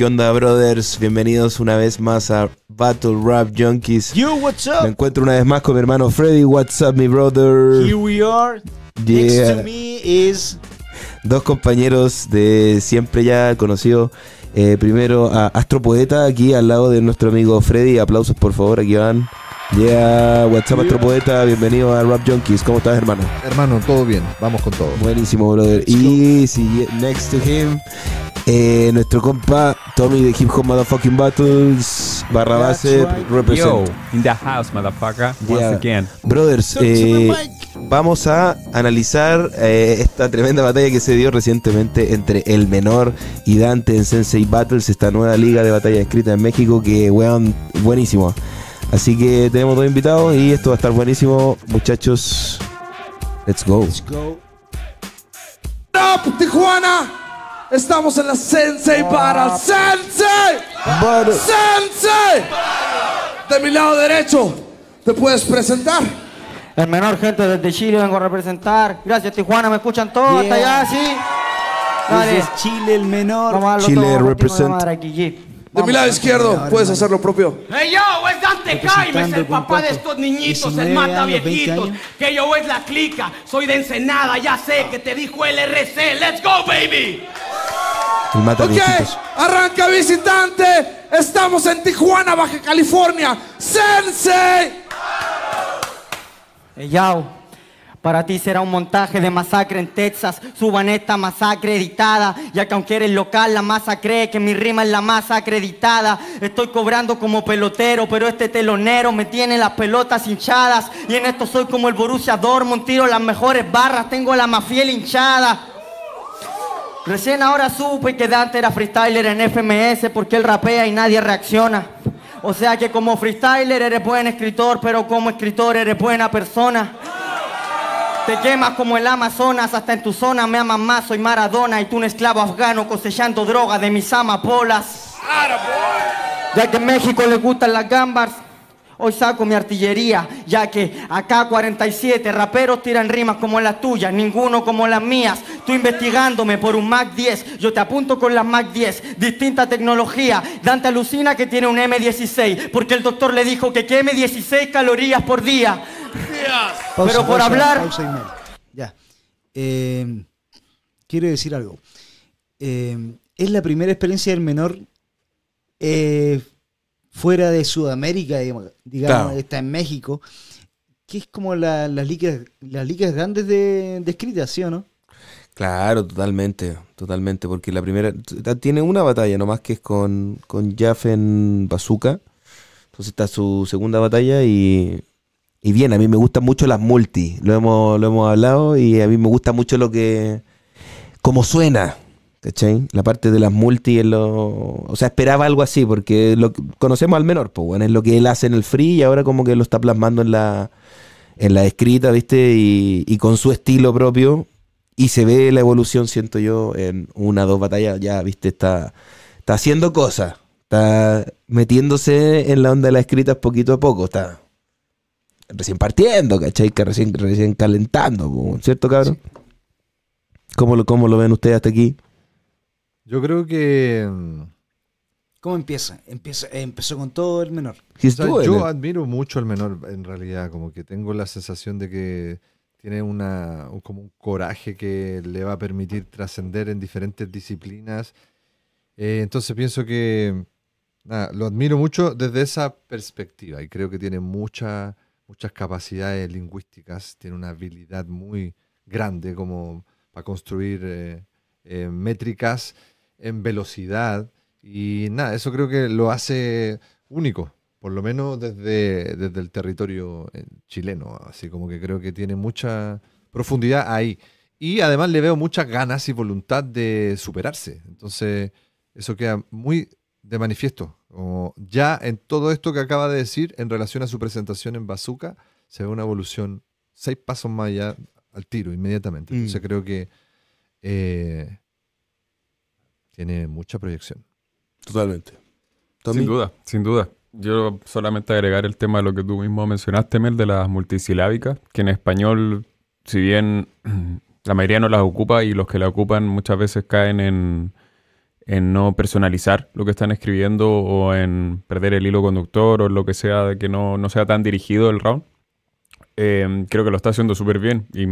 ¿Qué onda, brothers? Bienvenidos una vez más a Battle Rap Junkies. Me encuentro una vez más con mi hermano Freddy. What's up, mi brother? Here we are. to me is... Dos compañeros de siempre ya conocido. Eh, primero a Poeta, aquí al lado de nuestro amigo Freddy. Aplausos, por favor, aquí van. Yeah, what's up, Astropoeta. Bienvenido a Rap Junkies. ¿Cómo estás, hermano? Hermano, todo bien. Vamos con todo. Buenísimo, brother. Y si next to him, eh, nuestro compa Tommy de Hip Hop Motherfucking Battles, barra base, in the house, motherfucker. again. Brothers, eh, vamos a analizar eh, esta tremenda batalla que se dio recientemente entre El Menor y Dante en Sensei Battles, esta nueva liga de batalla escrita en México que, weón, buenísimo. Así que tenemos dos invitados y esto va a estar buenísimo, muchachos. Let's go. Tijuana. Estamos en la Sensei para Sensei. Sensei. De mi lado derecho, te puedes presentar. El menor gente desde Chile vengo a representar. Gracias Tijuana, me escuchan todos hasta allá, sí. Chile el menor. Chile representa. De mi lado izquierdo, puedes hacer lo propio. ¡Ey, yo, es Dante es el papá de estos niñitos, el mata viejitos. Que yo es la clica, soy de Ensenada, ya sé que te dijo el RC Let's go, baby. El mata ok, viejitos. arranca visitante. Estamos en Tijuana, Baja California. Sensei. ¡Ey, yo. Para ti será un montaje de masacre en Texas, suban esta masacre editada, ya que aunque eres local, la masa cree que mi rima es la más acreditada. Estoy cobrando como pelotero, pero este telonero me tiene las pelotas hinchadas. Y en esto soy como el Borussia Dortmund, tiro las mejores barras, tengo la más fiel hinchada. Recién ahora supe que Dante era freestyler en FMS porque él rapea y nadie reacciona. O sea que como freestyler eres buen escritor, pero como escritor eres buena persona. Te quemas como el Amazonas, hasta en tu zona me aman más, soy Maradona y tú un esclavo afgano cosechando droga de mis amapolas. Pues. Ya que en México le gustan las gambas, hoy saco mi artillería, ya que acá 47 raperos tiran rimas como las tuyas, ninguno como las mías. Tú investigándome por un Mac 10, yo te apunto con las Mac 10, distinta tecnología. Dante alucina que tiene un M16, porque el doctor le dijo que queme 16 calorías por día. Pero por hablar... ya. Eh, quiero decir algo. Eh, es la primera experiencia del menor eh, fuera de Sudamérica, digamos, está en México, que es como las, ligas, las ligas grandes de, de ¿sí o no? Claro, totalmente, totalmente, porque la primera tiene una batalla nomás que es con, con en Bazooka. Entonces está su segunda batalla y, y bien, a mí me gustan mucho las multi, lo hemos, lo hemos hablado y a mí me gusta mucho lo que, como suena, ¿Cachai? La parte de las multi O sea, esperaba algo así, porque lo conocemos al menor, pues bueno, es lo que él hace en el free y ahora como que lo está plasmando en la, en la escrita, ¿viste? Y, con su estilo propio. Y se ve la evolución, siento yo, en una, dos batallas, ya, ¿viste? Está, está haciendo cosas, está metiéndose en la onda de las escritas poquito a poco, está recién partiendo, ¿cachai? Que recién, recién calentando, pues, ¿cierto, cabrón? lo, ¿Cómo lo ven ustedes hasta aquí? Yo creo que. Mm, ¿Cómo empieza? empieza eh, empezó con todo el menor. yo admiro mucho al menor, en realidad, como que tengo la sensación de que tiene una, como un coraje que le va a permitir trascender en diferentes disciplinas. Eh, entonces pienso que nada, lo admiro mucho desde esa perspectiva y creo que tiene mucha, muchas capacidades lingüísticas, tiene una habilidad muy grande como para construir eh, métricas en velocidad. Y nada, eso creo que lo hace único, por lo menos desde, desde el territorio eh, chileno. Así como que creo que tiene mucha profundidad ahí. Y además le veo muchas ganas y voluntad de superarse. Entonces, eso queda muy de manifiesto. Como ya en todo esto que acaba de decir, en relación a su presentación en Bazooka, se ve una evolución seis pasos más allá al tiro, inmediatamente. Mm. Entonces, creo que eh, tiene mucha proyección. Totalmente. Sin duda, sin duda. Yo solamente agregar el tema de lo que tú mismo mencionaste, Mel, de las multisilábicas, que en español, si bien la mayoría no las ocupa y los que la ocupan muchas veces caen en, no personalizar lo que están escribiendo o en perder el hilo conductor o lo que sea, de que no, no sea tan dirigido el round. Em, creo que lo está haciendo súper bien y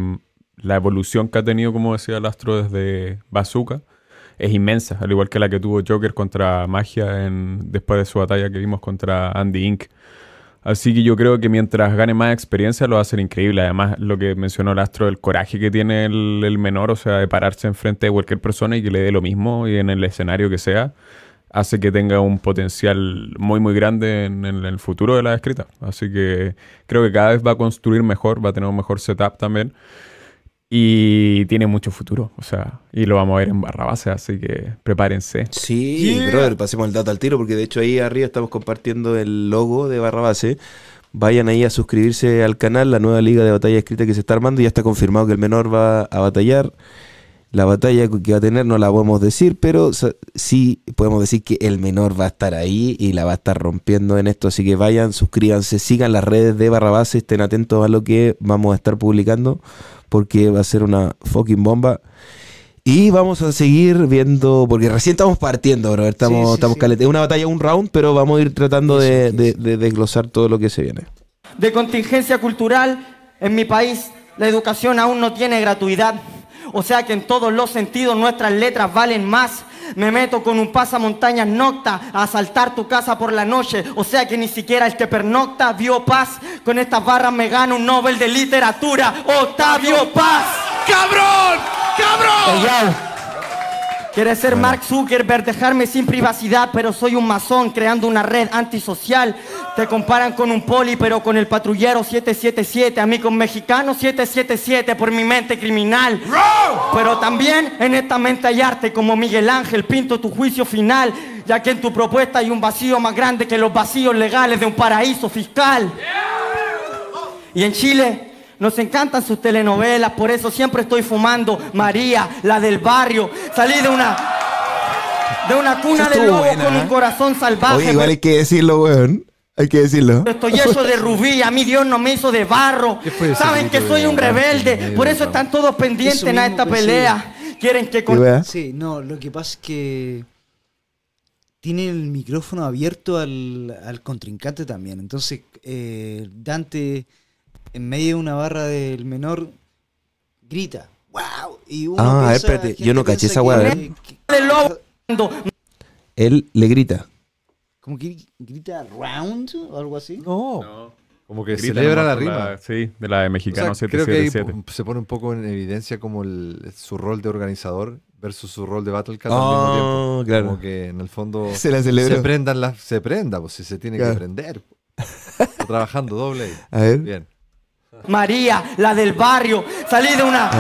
la evolución que ha tenido, como decía el astro, desde Bazooka es inmensa, al igual que la que tuvo Joker contra Magia en, después de su batalla que vimos contra Andy Inc. Así que yo creo que mientras gane más experiencia lo va a hacer increíble. Además, lo que mencionó el astro, el coraje que tiene el, menor, o sea, de pararse enfrente de cualquier persona y que le dé lo mismo y en el escenario que sea, hace que tenga un potencial muy, muy grande en, en el futuro de la escrita. Así que creo que cada vez va a construir mejor, va a tener un mejor setup también. Y tiene mucho futuro, o sea, y lo vamos a ver en Barrabase, así que prepárense. Sí, brother, pasemos el dato al tiro, porque de hecho ahí arriba estamos compartiendo el logo de Barrabase. Vayan ahí a suscribirse al canal, la nueva liga de batalla escrita que se está armando, ya está confirmado que el menor va a batallar. La batalla que va a tener no la podemos decir, pero sí podemos decir que el menor va a estar ahí y la va a estar rompiendo en esto. Así que vayan, suscríbanse, sigan las redes de Barrabase, estén atentos a lo que vamos a estar publicando porque va a ser una fucking bomba. Y vamos a seguir viendo, porque recién estamos partiendo, bro. Estamos, estamos Es una batalla, un round, pero vamos a ir tratando de, de desglosar todo lo que se viene. De contingencia cultural, en mi país la educación aún no tiene gratuidad. O sea que en todos los sentidos nuestras letras valen más me meto con un pasamontañas nocta a asaltar tu casa por la noche. O sea que ni siquiera el que pernocta vio paz. Con estas barras me gano un Nobel de Literatura, Octavio Paz. ¡Cabrón! ¡Cabrón! Quiere ser Mark Zuckerberg, dejarme sin privacidad, pero soy un masón creando una red antisocial. Te comparan con un poli, pero con el patrullero 777. A mí con mexicano 777 por mi mente criminal. Pero también en esta mente hay arte, como Miguel Ángel, pinto tu juicio final, ya que en tu propuesta hay un vacío más grande que los vacíos legales de un paraíso fiscal. Y en Chile nos encantan sus telenovelas, por eso siempre estoy fumando María, la del barrio. Salí de una de una cuna de lobo con ¿eh? un corazón salvaje. Oye, igual hay que decirlo, weón. Hay que decirlo. Estoy hecho de rubí, a mí Dios no me hizo de barro. Saben que soy un rebelde, por eso están todos pendientes en esta pues pelea. Quieren que Sí, no, lo que pasa es que tiene el micrófono abierto al, al contrincante también. Entonces, eh, Dante en medio de una barra del menor, grita. ¡Wow! Y uno ah, espérate, yo no caché esa weá. Él le grita. Como que grita round o algo así. No. Como que se celebra la rima. sí, de la de Mexicano 777. Creo que se pone un poco en evidencia como el, su rol de organizador versus su rol de Battle Cat al mismo ah, tiempo. Claro. Como que en el fondo se, la se se prenda, pues si se tiene que prender. Pues. Trabajando doble. A ver. Bien. María, la del barrio. Salí de una.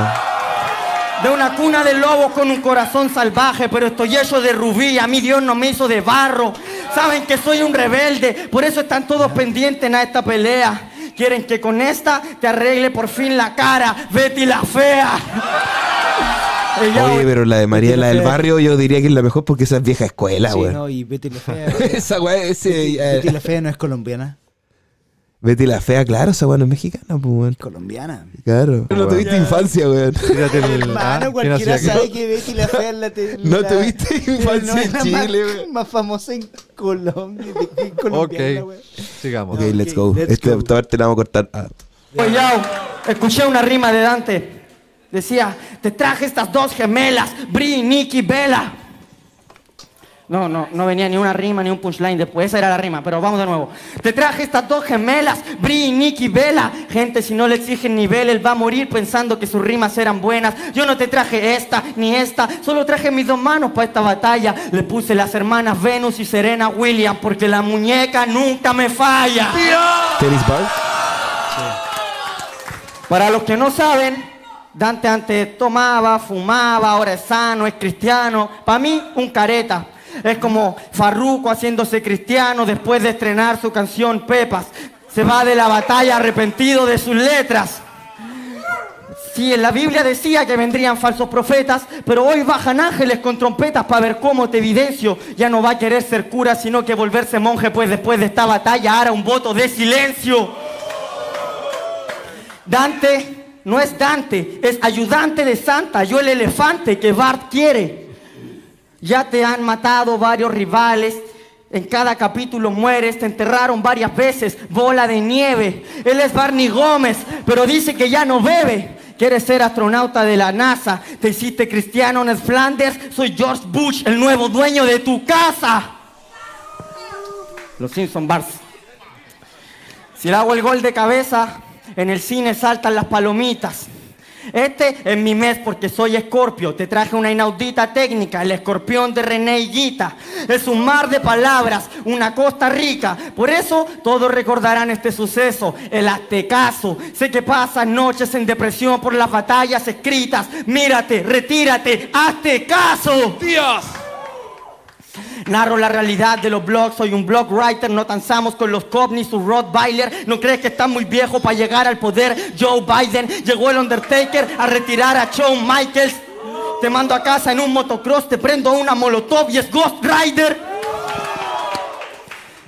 De una cuna de lobos con un corazón salvaje, pero estoy hecho de rubí, a mi Dios no me hizo de barro. Saben que soy un rebelde, por eso están todos pendientes a esta pelea. Quieren que con esta te arregle por fin la cara, Betty la fea. Oye, pero la de María, la del barrio, yo diría que es la mejor porque esa es vieja escuela, güey. Sí, no, y Betty la fea. esa ese. Betty eh. la fea no es colombiana. Betty la Fea, claro, esa weón es mexicana, pues weón. Colombiana. Claro. No tuviste infancia, weón. Ah, cualquiera sabe que Betty la Fea la, No tuviste infancia en Chile, más, weón. Más famosa en Colombia. En Colombia, ok, sigamos. Ok, let's go. Let's este, esta, parte la vamos a cortar. Ah. Pues, escuché una rima de Dante. Decía, te traje estas dos gemelas, Bri, Nicky, Vela. No, no, no venía ni una rima ni un punchline después. Esa era la rima, pero vamos de nuevo. Te traje estas dos gemelas, Bri, Nicky, Vela. Gente, si no le exigen nivel, él va a morir pensando que sus rimas eran buenas. Yo no te traje esta ni esta, solo traje mis dos manos para esta batalla. Le puse las hermanas Venus y Serena Williams porque la muñeca nunca me falla. Para los que no saben, Dante antes tomaba, fumaba, ahora es sano, es cristiano. Para mí, un careta es como Farruco haciéndose cristiano después de estrenar su canción Pepas. Se va de la batalla arrepentido de sus letras. Si en la Biblia decía que vendrían falsos profetas, pero hoy bajan ángeles con trompetas para ver cómo te evidencio. Ya no va a querer ser cura, sino que volverse monje, pues después de esta batalla hará un voto de silencio. Dante no es Dante, es ayudante de Santa, yo el elefante que Bart quiere. Ya te han matado varios rivales. En cada capítulo mueres, te enterraron varias veces, bola de nieve. Él es Barney Gómez, pero dice que ya no bebe. Quieres ser astronauta de la NASA. Te hiciste cristiano en Flanders. Soy George Bush, el nuevo dueño de tu casa. Los Simpson Bars. Si le hago el gol de cabeza, en el cine saltan las palomitas. Este es mi mes porque soy escorpio. Te traje una inaudita técnica, el escorpión de René Guita. Es un mar de palabras, una costa rica. Por eso todos recordarán este suceso, el aztecaso. Sé que pasas noches en depresión por las batallas escritas. Mírate, retírate, hazte caso. Dios. Narro la realidad de los blogs, soy un blog writer, no danzamos con los cops ni su Rottweiler. No crees que está muy viejo para llegar al poder. Joe Biden llegó el Undertaker a retirar a Shawn Michaels. Te mando a casa en un motocross, te prendo una molotov y es Ghost Rider.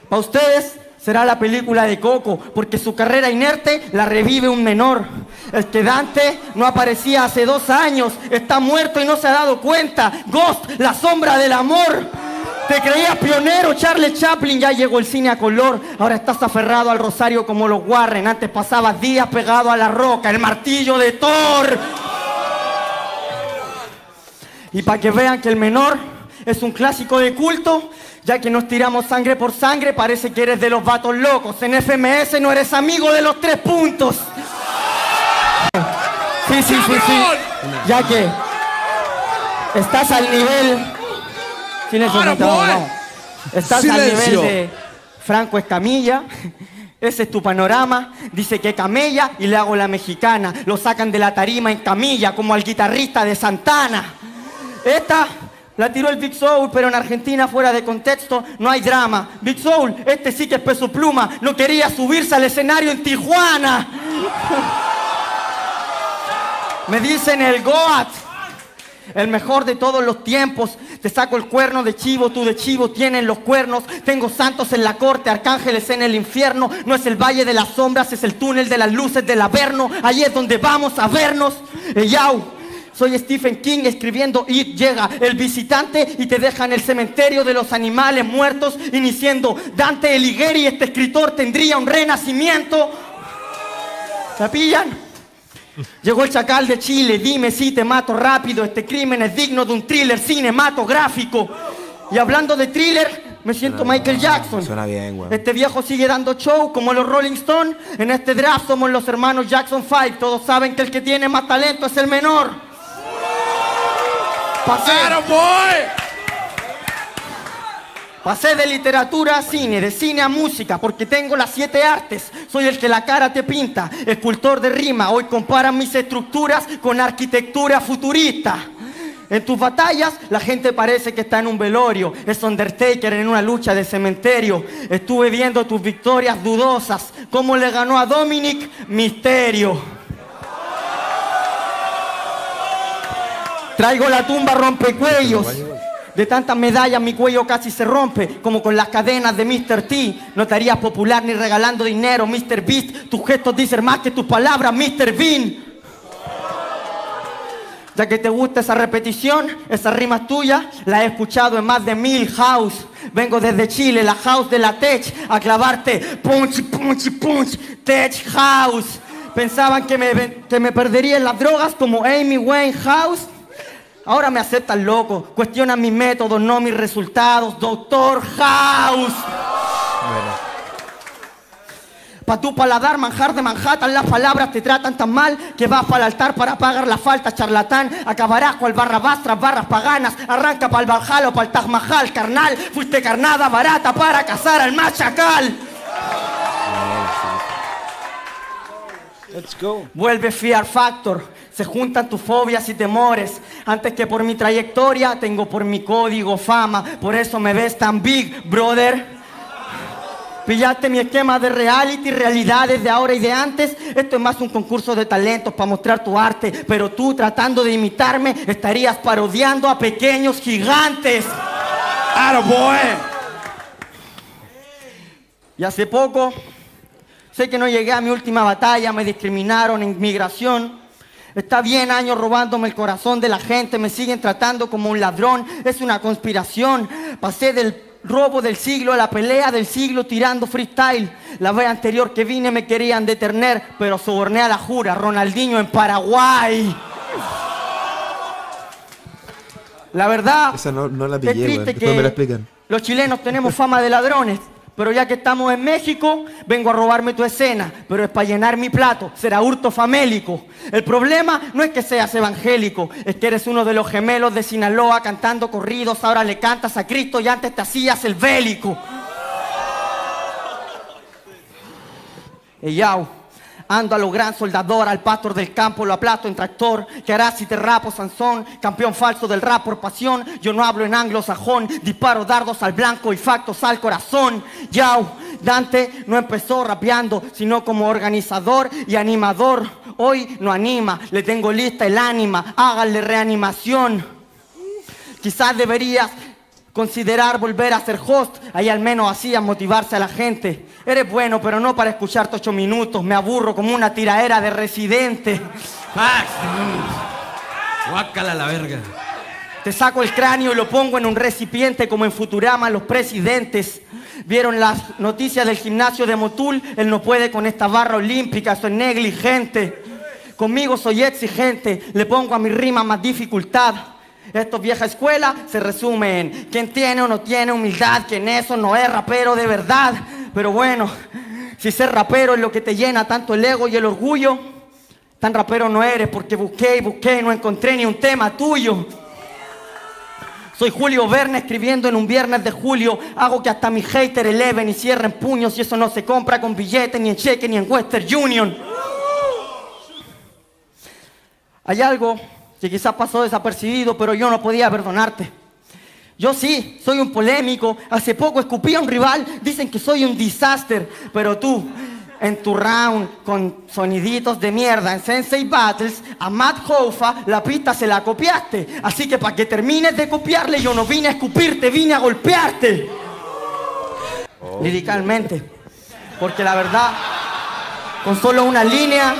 Para ustedes será la película de Coco, porque su carrera inerte la revive un menor. El que Dante no aparecía hace dos años, está muerto y no se ha dado cuenta. Ghost, la sombra del amor. Te creías pionero, Charles Chaplin, ya llegó el cine a color. Ahora estás aferrado al rosario como los Warren. Antes pasabas días pegado a la roca, el martillo de Thor. Y para que vean que el menor es un clásico de culto, ya que nos tiramos sangre por sangre, parece que eres de los vatos locos. En FMS no eres amigo de los tres puntos. Sí, sí, sí, sí. Ya que estás al nivel Silencio, es camilla Estás al nivel de Franco Escamilla. Ese es tu panorama. Dice que camella y le hago la mexicana. Lo sacan de la tarima en camilla, como al guitarrista de Santana. Esta la tiró el Big Soul, pero en Argentina, fuera de contexto, no hay drama. Big Soul, este sí que es peso pluma. No quería subirse al escenario en Tijuana. Me dicen el Goat el mejor de todos los tiempos. Te saco el cuerno de chivo, tú de chivo tienes los cuernos. Tengo santos en la corte, arcángeles en el infierno. No es el valle de las sombras, es el túnel de las luces del Averno. Ahí es donde vamos a vernos. Eyau. Eh, Soy Stephen King escribiendo Y llega el visitante y te deja en el cementerio de los animales muertos iniciando Dante Alighieri, este escritor tendría un renacimiento. ¿Se Llegó el chacal de Chile, dime si te mato rápido, este crimen es digno de un thriller cinematográfico. Y hablando de thriller, me siento Michael Jackson. Suena bien, güey. Este viejo sigue dando show como los Rolling Stones. En este draft somos los hermanos Jackson Five, Todos saben que el que tiene más talento es el menor. boy. Pasé de literatura a cine, de cine a música, porque tengo las siete artes. Soy el que la cara te pinta, escultor de rima. Hoy comparan mis estructuras con arquitectura futurista. En tus batallas la gente parece que está en un velorio, es Undertaker en una lucha de cementerio. Estuve viendo tus victorias dudosas, cómo le ganó a Dominic Misterio. Traigo la tumba rompecuellos de tantas medallas mi cuello casi se rompe, como con las cadenas de Mr. T. No te popular ni regalando dinero, Mr. Beast. Tus gestos dicen más que tus palabras, Mr. Bean. Ya que te gusta esa repetición, esas rimas tuya. La he escuchado en más de mil house. Vengo desde Chile, la house de la tech, a clavarte punch, punch, punch, tech house. Pensaban que me, que me perdería en las drogas como Amy Wayne House. Ahora me aceptan loco, cuestionan mi método, no mis resultados. Doctor House. Bueno. Pa' tu paladar, manjar de Manhattan, las palabras te tratan tan mal que vas para el altar para pagar la falta, charlatán. Acabarás cual barra tras barras paganas. Arranca para el Valhalla o para el Taj Mahal, carnal. Fuiste carnada barata para cazar al machacal. Let's go. Vuelve Fear Factor. Se juntan tus fobias y temores. Antes que por mi trayectoria, tengo por mi código fama. Por eso me ves tan big, brother. Pillaste mi esquema de reality, realidades de ahora y de antes. Esto es más un concurso de talentos para mostrar tu arte. Pero tú tratando de imitarme, estarías parodiando a pequeños gigantes. Y hace poco Sé que no llegué a mi última batalla, me discriminaron en migración. Está bien años robándome el corazón de la gente, me siguen tratando como un ladrón, es una conspiración. Pasé del robo del siglo a la pelea del siglo tirando freestyle. La vez anterior que vine me querían detener, pero soborné a la jura, Ronaldinho en Paraguay. La verdad, Esa no, que me explican. los chilenos tenemos fama de ladrones. Pero ya que estamos en México, vengo a robarme tu escena, pero es para llenar mi plato, será hurto famélico. El problema no es que seas evangélico, es que eres uno de los gemelos de Sinaloa cantando corridos, ahora le cantas a Cristo y antes te hacías el bélico. Eyau. Ando a lo gran soldador, al pastor del campo lo aplasto en tractor. Que harás si te rapo, Sansón? Campeón falso del rap por pasión. Yo no hablo en anglosajón, disparo dardos al blanco y factos al corazón. Yao, Dante no empezó rapeando, sino como organizador y animador. Hoy no anima, le tengo lista el ánima, háganle reanimación. Quizás deberías Considerar volver a ser host, ahí al menos a motivarse a la gente. Eres bueno, pero no para escucharte ocho minutos. Me aburro como una tiraera de residente. Ah, la verga. Te saco el cráneo y lo pongo en un recipiente como en Futurama los presidentes. Vieron las noticias del gimnasio de Motul, él no puede con esta barra olímpica, soy negligente. Conmigo soy exigente, le pongo a mi rima más dificultad. Esto vieja escuela, se resume en quién tiene o no tiene humildad, quién eso no es rapero de verdad. Pero bueno, si ser rapero es lo que te llena tanto el ego y el orgullo, tan rapero no eres porque busqué y busqué y no encontré ni un tema tuyo. Soy Julio Verne escribiendo en un viernes de julio. Hago que hasta mi hater eleven y cierren puños. Y eso no se compra con billetes, ni en cheque, ni en Western Union. Hay algo que quizás pasó desapercibido, pero yo no podía perdonarte. Yo sí, soy un polémico. Hace poco escupí a un rival. Dicen que soy un disaster. Pero tú, en tu round con soniditos de mierda en Sensei Battles, a Matt Hoffa la pista se la copiaste. Así que para que termines de copiarle, yo no vine a escupirte, vine a golpearte. Oh. Porque la verdad, con solo una línea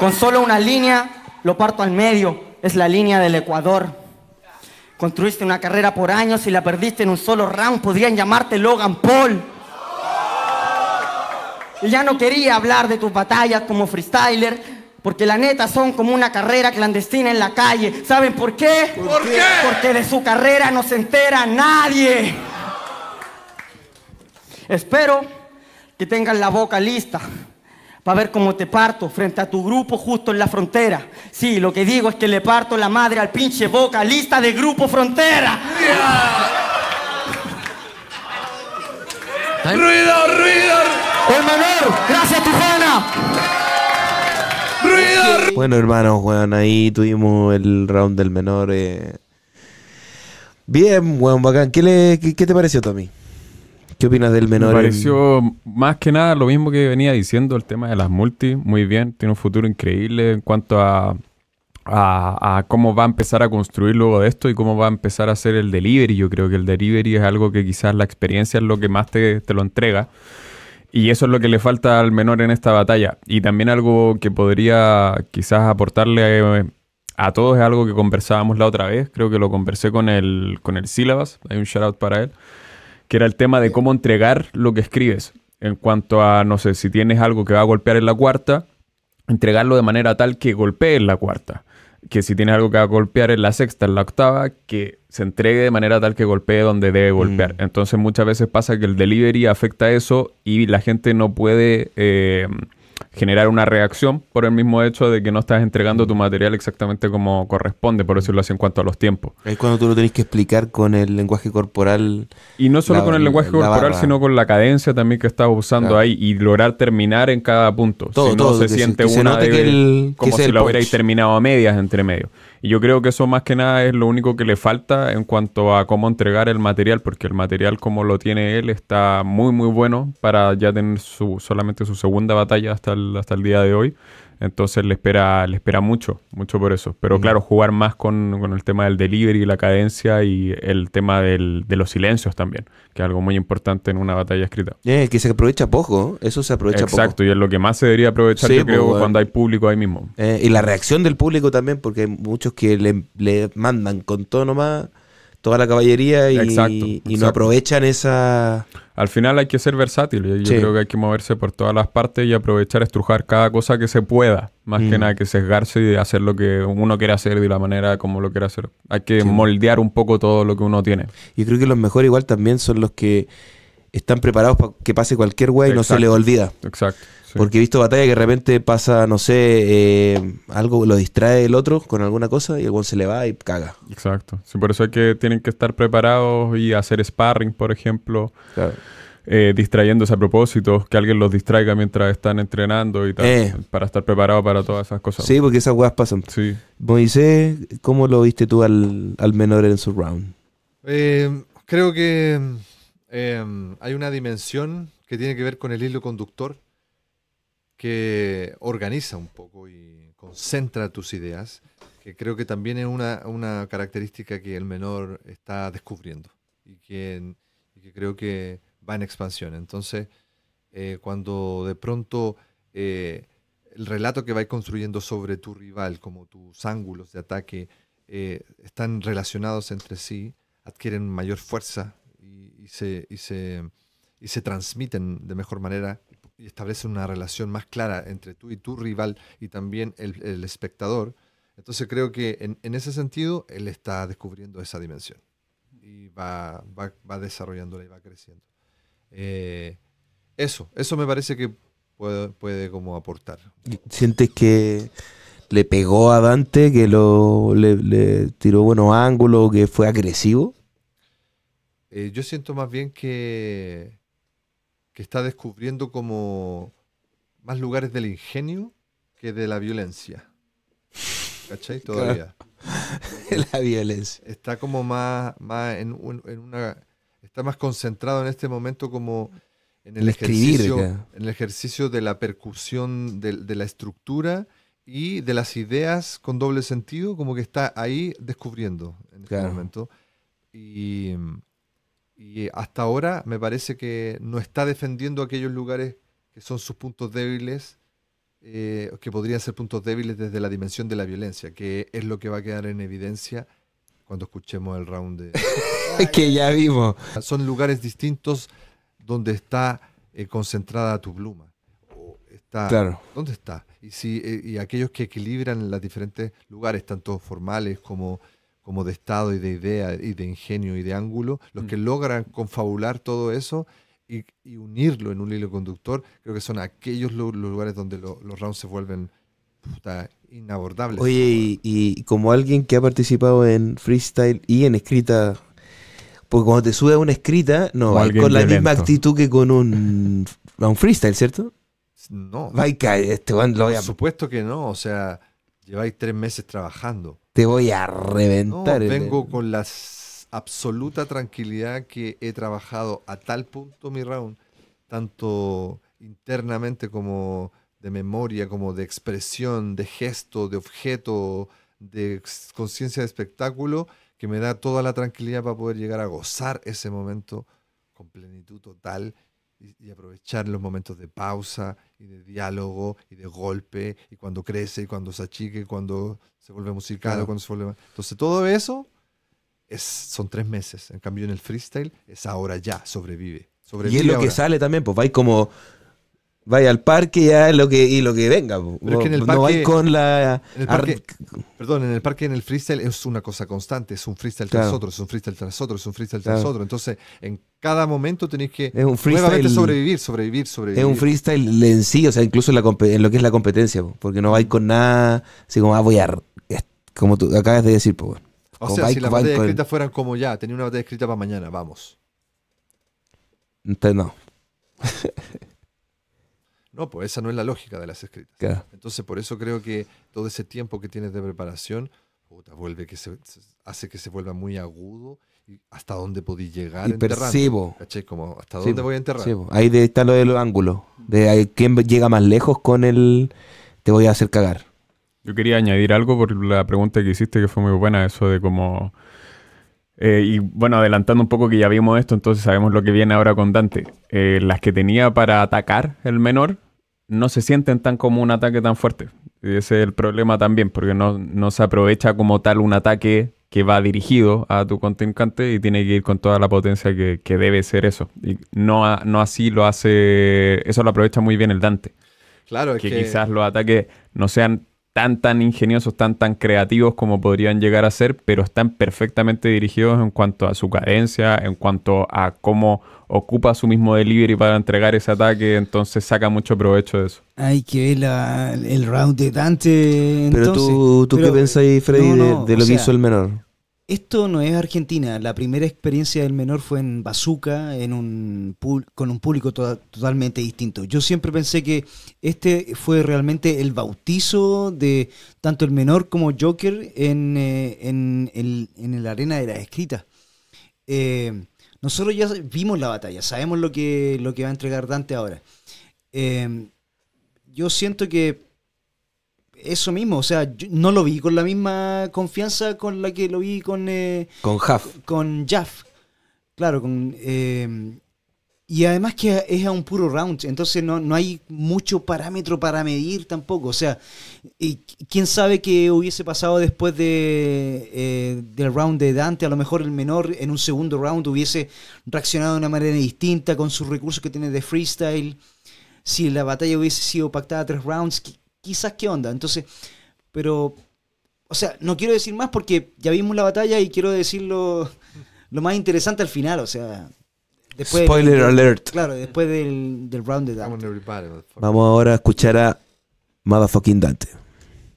Con solo una línea lo parto al medio, es la línea del Ecuador. Construiste una carrera por años y la perdiste en un solo round, podrían llamarte Logan Paul. Y ya no quería hablar de tus batallas como freestyler, porque la neta son como una carrera clandestina en la calle. ¿Saben por qué? ¿Por qué? Porque de su carrera no se entera nadie. Espero que tengan la boca lista a ver cómo te parto frente a tu grupo justo en la frontera. Sí, lo que digo es que le parto la madre al pinche boca, lista de grupo frontera. ¡Ruido, ruido! Hermano, gracias Tijuana. ¡Ruido, Bueno, hermanos, weón, ahí tuvimos el round del menor. Eh. Bien, weón, bacán. ¿Qué, qué te pareció, Tommy? ¿Qué opinas del menor? Me pareció más que nada lo mismo que venía diciendo, el tema de las multi, muy bien, tiene un futuro increíble en cuanto a, cómo va a empezar a construir luego de esto y cómo va a empezar a hacer el delivery. Yo creo que el delivery es algo que quizás la experiencia es lo que más te, lo entrega. Y eso es lo que le falta al menor en esta batalla. Y también algo que podría quizás aportarle... Eh, a todos es algo que conversábamos la otra vez, creo que lo conversé con el, con el Sílabas, hay un shout out para él, que era el tema de cómo entregar lo que escribes. En cuanto a, no sé, si tienes algo que va a golpear en la cuarta, entregarlo de manera tal que golpee en la cuarta. Que si tienes algo que va a golpear en la sexta, en la octava, que se entregue de manera tal que golpee donde debe golpear. Mm. Entonces muchas veces pasa que el delivery afecta eso y la gente no puede... Eh, generar una reacción por el mismo hecho de que no estás entregando tu material exactamente como corresponde, por decirlo así, en cuanto a los tiempos. Es cuando tú lo tenés que explicar con el lenguaje corporal. Y no solo con el lenguaje corporal, sino con la cadencia también que estás usando ahí y lograr terminar en cada punto. Todo, se siente una como si lo hubierais terminado a medias entre medio. Y yo creo que eso más que nada es lo único que le falta en cuanto a cómo entregar el material, porque el material como lo tiene él está muy muy bueno para ya tener su, solamente su segunda batalla hasta hasta el día de hoy. Entonces le espera, le espera mucho, mucho por eso. Pero mm. claro, jugar más con, el tema del delivery, la cadencia y el tema de los silencios también, que es algo muy importante en una batalla escrita. Eh, que se aprovecha poco, eso se aprovecha Exacto, poco. Exacto, y es lo que más se debería aprovechar, yo creo, pues, cuando hay público ahí mismo. Eh, y la reacción del público también, porque hay muchos que le, mandan con todo nomás toda la caballería y, no aprovechan esa al final hay que ser versátil. Yo, creo que hay que moverse por todas las partes y aprovechar, estrujar cada cosa que se pueda. Más que mm. nada que sesgarse y hacer lo que uno quiere hacer de la manera como lo quiere hacer. Hay que moldear un poco todo lo que uno tiene. Y creo que los mejores igual también son los que están preparados para que pase cualquier wey y no se les olvida. Exacto. Porque he visto batallas que de repente pasa, no sé, eh, algo lo distrae el otro con alguna cosa y el se le va y caga. Exacto. Sí, por eso es que tienen que estar preparados y hacer sparring, por ejemplo. Eh, distrayéndose a propósito, que alguien los distraiga mientras están entrenando y tal, eh. para estar preparado para todas esas cosas. Sí, porque esas weas pasan. Sí. Moisés, ¿cómo lo viste tú al, menor en su round? creo que hay una dimensión que tiene que ver con el hilo conductor que organiza un poco y concentra tus ideas, que creo que también es una, característica que el menor está descubriendo y que, creo que va en expansión. Entonces, eh, cuando de pronto eh, el relato que vais construyendo sobre tu rival, como tus ángulos de ataque, eh, están relacionados entre sí, adquieren mayor fuerza se, y, se, y se transmiten de mejor manera y establece una relación más clara entre tú y tu rival y también el, espectador. Entonces creo que en, ese sentido él está descubriendo esa dimensión y va, va, va desarrollándola y va creciendo. Eh, eso, eso me parece que puede, como aportar. ¿Sientes que le pegó a Dante, que lo, le, tiró buenos ángulos, que fue agresivo? Eh, yo siento más bien que que está descubriendo como más lugares del ingenio que de la violencia. ¿Cachai? Todavía. la violencia. Está como más, más en, una. Está más concentrado en este momento como en el, ejercicio. en el ejercicio de la percusión de, la estructura y de las ideas con doble sentido, como que está ahí descubriendo en este momento. Y y hasta ahora me parece que no está defendiendo aquellos lugares que son sus puntos débiles, eh, que podrían ser puntos débiles desde la dimensión de la violencia, que es lo que va a quedar en evidencia cuando escuchemos el round de... que ya vimos. Son lugares distintos donde está eh, concentrada tu pluma. Está, claro. ¿Dónde está? Y, si, eh, y aquellos que equilibran los diferentes lugares, tanto formales como como de estado y de idea y de ingenio y de ángulo, los mm. que logran confabular todo eso y, unirlo en un hilo conductor, creo que son aquellos los lugares donde los rounds se vuelven inabordables. Oye, y, como alguien que ha participado en freestyle y en escrita, pues cuando te sube a una escrita, no, con la misma actitud que con un, freestyle, ¿cierto? No. caer este Por supuesto que no, o sea, lleváis tres meses trabajando te voy a reventar. vengo con la absoluta tranquilidad que he trabajado a tal punto mi round, tanto internamente como de memoria, como de expresión, de gesto, de objeto, de conciencia de espectáculo, que me da toda la tranquilidad para poder llegar a gozar ese momento con plenitud total y, aprovechar los momentos de pausa y de diálogo y de golpe y cuando crece y cuando se achique, cuando se vuelve musical Entonces todo eso es, son tres meses. En cambio en el freestyle es ahora ya, sobrevive. y es lo que sale también, pues va como vaya al parque ya lo que, y lo que venga. Pero es que en el parque, no hay con la... perdón, en el parque, en el freestyle es una cosa constante, es un freestyle tras otro, es un freestyle tras otro, es un freestyle tras otro. Entonces, en cada momento tenéis que es un nuevamente sobrevivir, sobrevivir, sobrevivir. Es un freestyle en sí, o sea, incluso en, lo que es la competencia, porque no hay con nada, así como, ah, voy a... Como tú acabas de decir, pues O sea, si las batallas escritas fueran como ya, tenía una batalla escrita para mañana, vamos. Entonces no. No, pues esa no es la lógica de las escritas. Entonces, por eso creo que todo ese tiempo que tienes de preparación puta, vuelve que se, hace que se vuelva muy agudo hasta dónde podís llegar. Y percibo. ¿hasta dónde voy a enterrar? ahí está lo del ángulo. quién llega más lejos con el te voy a hacer cagar. Yo quería añadir algo por la pregunta que hiciste que fue muy buena, eso de cómo... Eh, y bueno, adelantando un poco que ya vimos esto, entonces sabemos lo que viene ahora con Dante. Eh, las que tenía para atacar el menor no se sienten tan como un ataque tan fuerte. Y ese es el problema también, porque no, no se aprovecha como tal un ataque que va dirigido a tu contrincante y tiene que ir con toda la potencia que, debe ser eso. Y no, no así lo hace, eso lo aprovecha muy bien el Dante. Claro, que, que quizás los ataques no sean tan, tan ingeniosos, tan, tan creativos como podrían llegar a ser, pero están perfectamente dirigidos en cuanto a su cadencia, en cuanto a cómo ocupa su mismo delivery para entregar ese ataque, entonces saca mucho provecho de eso. Hay que ver el round de Dante. Pero tú, ¿tú qué pensáis, Freddy, de, lo que hizo el menor? Esto no es Argentina. La primera experiencia del menor fue en Bazooka, en un, con un público totalmente distinto. Yo siempre pensé que este fue realmente el bautizo de tanto el menor como Joker en, eh, el, la arena de las escritas. Eh, nosotros ya vimos la batalla, sabemos lo que, lo que va a entregar Dante ahora. Eh, yo siento que eso mismo, o sea, no lo vi con la misma confianza con la que lo vi con... Eh, con Jaff. Con claro, con... Em, y además que es a un puro round, entonces no, no hay mucho parámetro para medir tampoco. O sea, quién sabe qué hubiese pasado después de, eh, del round de Dante. A lo mejor el menor en un segundo round hubiese reaccionado de una manera distinta con sus recursos que tiene de freestyle. Si la batalla hubiese sido pactada a tres rounds, quizás qué onda. Entonces, pero, o sea, no quiero decir más porque ya vimos la batalla y quiero decir lo más interesante al final, o sea. Después Spoiler alert. Claro, después del, round de Dante. Vamos ahora a escuchar a Motherfucking Dante.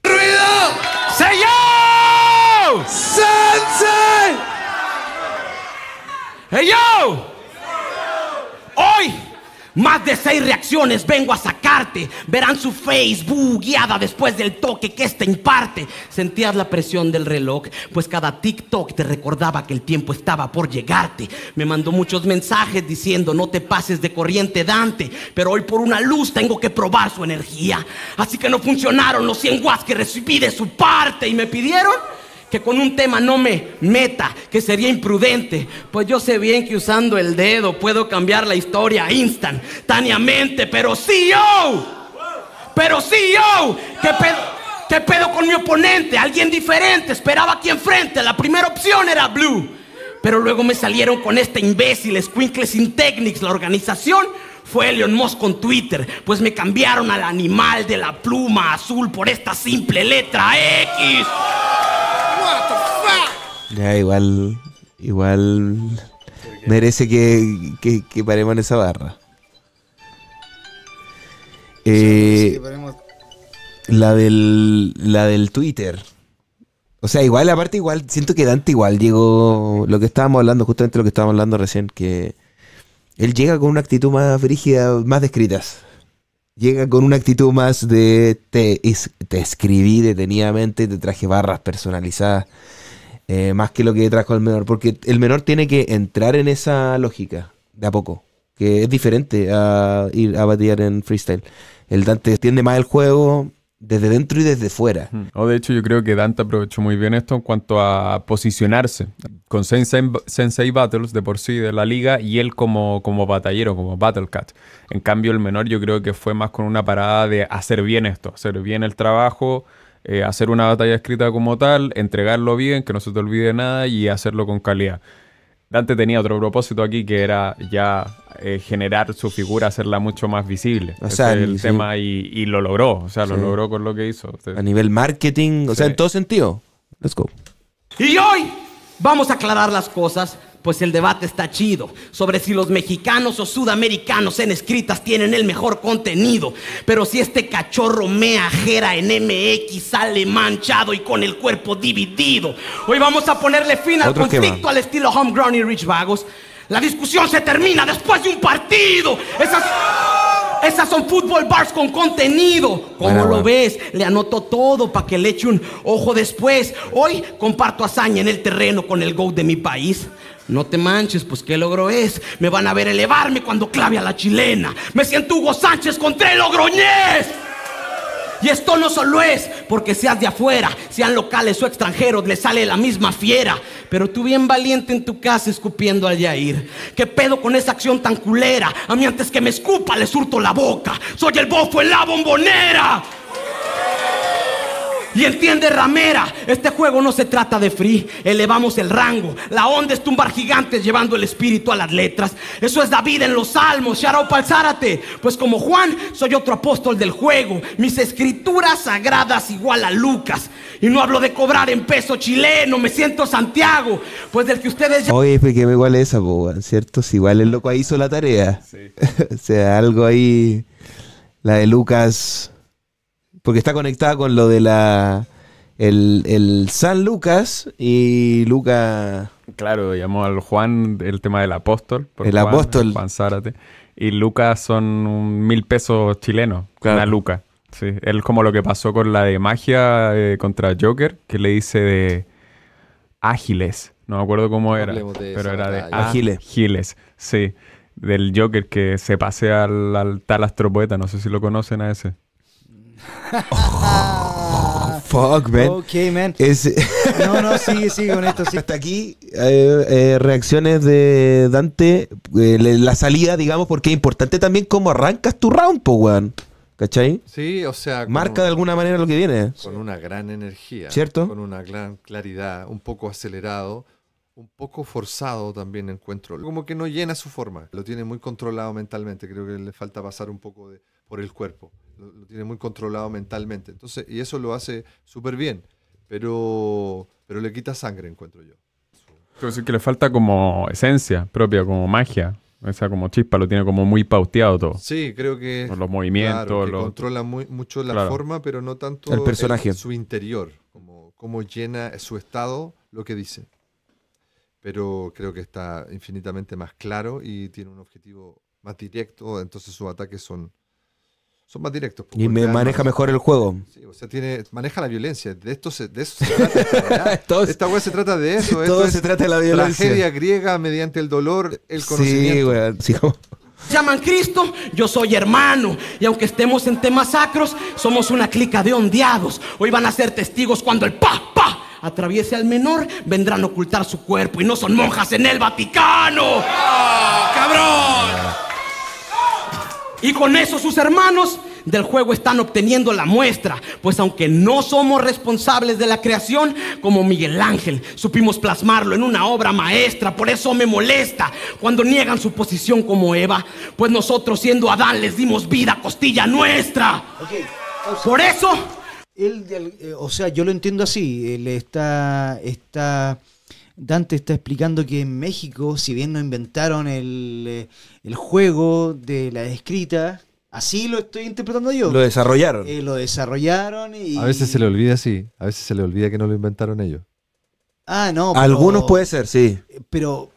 ¡Ruido! yo ¡Sensei! ¡Hey yo! ¡Hoy! Más de seis reacciones vengo a sacarte. Verán su Facebook guiada después del toque que esta imparte. Sentías la presión del reloj, pues cada TikTok te recordaba que el tiempo estaba por llegarte. Me mandó muchos mensajes diciendo no te pases de corriente Dante, pero hoy por una luz tengo que probar su energía. Así que no funcionaron los 100 guas que recibí de su parte y me pidieron que con un tema no me meta, que sería imprudente, pues yo sé bien que usando el dedo puedo cambiar la historia instantáneamente, pero sí yo, pero sí yo, que ¿Qué pedo con mi oponente? Alguien diferente, esperaba aquí enfrente. La primera opción era Blue. Pero luego me salieron con este imbécil, Squinkles sin la organización fue Elon Musk con Twitter, pues me cambiaron al animal de la pluma azul por esta simple letra X. Ya, igual. Igual. Merece que, que, paremos en esa barra. Eh, la del. La del Twitter. O sea, igual, aparte, igual, siento que Dante igual llegó. Lo que estábamos hablando, justamente lo que estábamos hablando recién, que él llega con una actitud más frígida, más descritas. Llega con una actitud más de te escribí detenidamente, te traje barras personalizadas. Eh, más que lo que trajo el menor, porque el menor tiene que entrar en esa lógica de a poco, que es diferente a ir a batear en freestyle. El Dante extiende más el juego, desde dentro y desde fuera. Mm. de hecho, yo creo que Dante aprovechó muy bien esto en cuanto a posicionarse. Con Sensei, Battles de por sí de la liga y él como, como batallero, como Battle Cat. En cambio, el menor yo creo que fue más con una parada de hacer bien esto, hacer bien el trabajo, eh, hacer una batalla escrita como tal, entregarlo bien, que no se te olvide nada y hacerlo con calidad. Dante tenía otro propósito aquí que era ya eh, generar su figura, hacerla mucho más visible. O sea, el tema y, lo logró, o sea, lo logró con lo que hizo. a nivel marketing, o sea, en todo sentido. Let's go. Y hoy vamos a aclarar las cosas pues el debate está chido sobre si los mexicanos o sudamericanos en escritas tienen el mejor contenido. Pero si este cachorro meajera en MX sale manchado y con el cuerpo dividido. Hoy vamos a ponerle fin al conflicto al estilo homegrown y rich vagos. La discusión se termina después de un partido. Esas. Esas son fútbol bars con contenido. ¿Cómo lo ves? Le anoto todo para que le eche un ojo después. Hoy comparto hazaña en el terreno con el GOAT de mi país. No te manches, pues qué logro es. Me van a ver elevarme cuando clave a la chilena. Me siento Hugo Sánchez contra el ogroñez. Y esto no solo es porque seas de afuera, sean locales o extranjeros, le sale la misma fiera. Pero tú bien valiente en tu casa escupiendo al Yair. ¿Qué pedo con esa acción tan culera? A mí antes que me escupa le surto la boca. Soy el bofo en la bombonera. Y entiende ramera, este juego no se trata de free, elevamos el rango. La onda es tumbar gigantes llevando el espíritu a las letras. Eso es David en los salmos, Sharao Palzárate. Pues como Juan, soy otro apóstol del juego. Mis escrituras sagradas igual a Lucas. Y no hablo de cobrar en peso chileno, me siento Santiago. Pues del que ustedes... Ya... Oye, pues, me igual esa, boba, ¿cierto? Si igual el loco ahí hizo la tarea. Sí. o sea, algo ahí... La de Lucas porque está conectada con lo de la el, San Lucas y Lucas. Claro, llamó al Juan el tema del apóstol. el apóstol. Juan Y Lucas son mil pesos chilenos. Una Luca. Sí. como lo que pasó con la de magia eh, contra Joker, que le dice de ágiles. No me acuerdo cómo era. Pero era de ágiles. Ágiles, sí. Del Joker que se pase al, al tal astropoeta. No sé si lo conocen a ese. fuck, man. Ok, man. No, no, sigue, sigue con esto. Hasta aquí, eh, eh, reacciones de Dante, eh, la salida, digamos, porque es importante también cómo arrancas tu round, po, weón. ¿Cachai? Sí, o sea. Marca de alguna manera lo que viene. Con una gran energía. ¿Cierto? Con una gran claridad, un poco acelerado, un poco forzado también encuentro. Como que no llena su forma. Lo tiene muy controlado mentalmente. Creo que le falta pasar un poco de, por el cuerpo lo, tiene muy controlado mentalmente. Entonces, y eso lo hace súper bien, pero, pero le quita sangre, encuentro yo. Quiero decir que le falta como esencia propia, como magia. Esa como chispa, lo tiene como muy pauteado todo. Sí, creo que. los movimientos. Controla mucho la forma, pero no tanto el su interior, como, como llena su estado lo que dice. Pero creo que está infinitamente más claro y tiene un objetivo más directo, entonces sus ataques son son más directos. Pues, y me maneja mejor el juego. Sí, o sea, tiene, maneja la violencia. De esto se, de trata. Esta, esta se trata de eso. Esto todo se trata de la violencia. Tragedia griega mediante el dolor, el conocimiento. Sí, wea Llaman Cristo, yo soy hermano. Y aunque estemos en temas sacros, somos una clica de ondeados. Hoy van a ser testigos cuando el pa, pa atraviese al menor, vendrán a ocultar su cuerpo. Y no son monjas en el Vaticano. ¡Ah, ¡Cabrón! Y con eso sus hermanos del juego están obteniendo la muestra, pues aunque no somos responsables de la creación, como Miguel Ángel, supimos plasmarlo en una obra maestra, por eso me molesta cuando niegan su posición como Eva, pues nosotros siendo Adán les dimos vida costilla nuestra. por eso... Eh, o sea, yo lo entiendo así, él está... está Dante está explicando que en México, si bien no inventaron eh, el, juego de la escrita, así lo estoy interpretando yo. Lo desarrollaron. Eh, lo desarrollaron y... A veces se le olvida, sí. A veces se le olvida que no lo inventaron ellos. Ah, no. Algunos puede ser, sí. Pero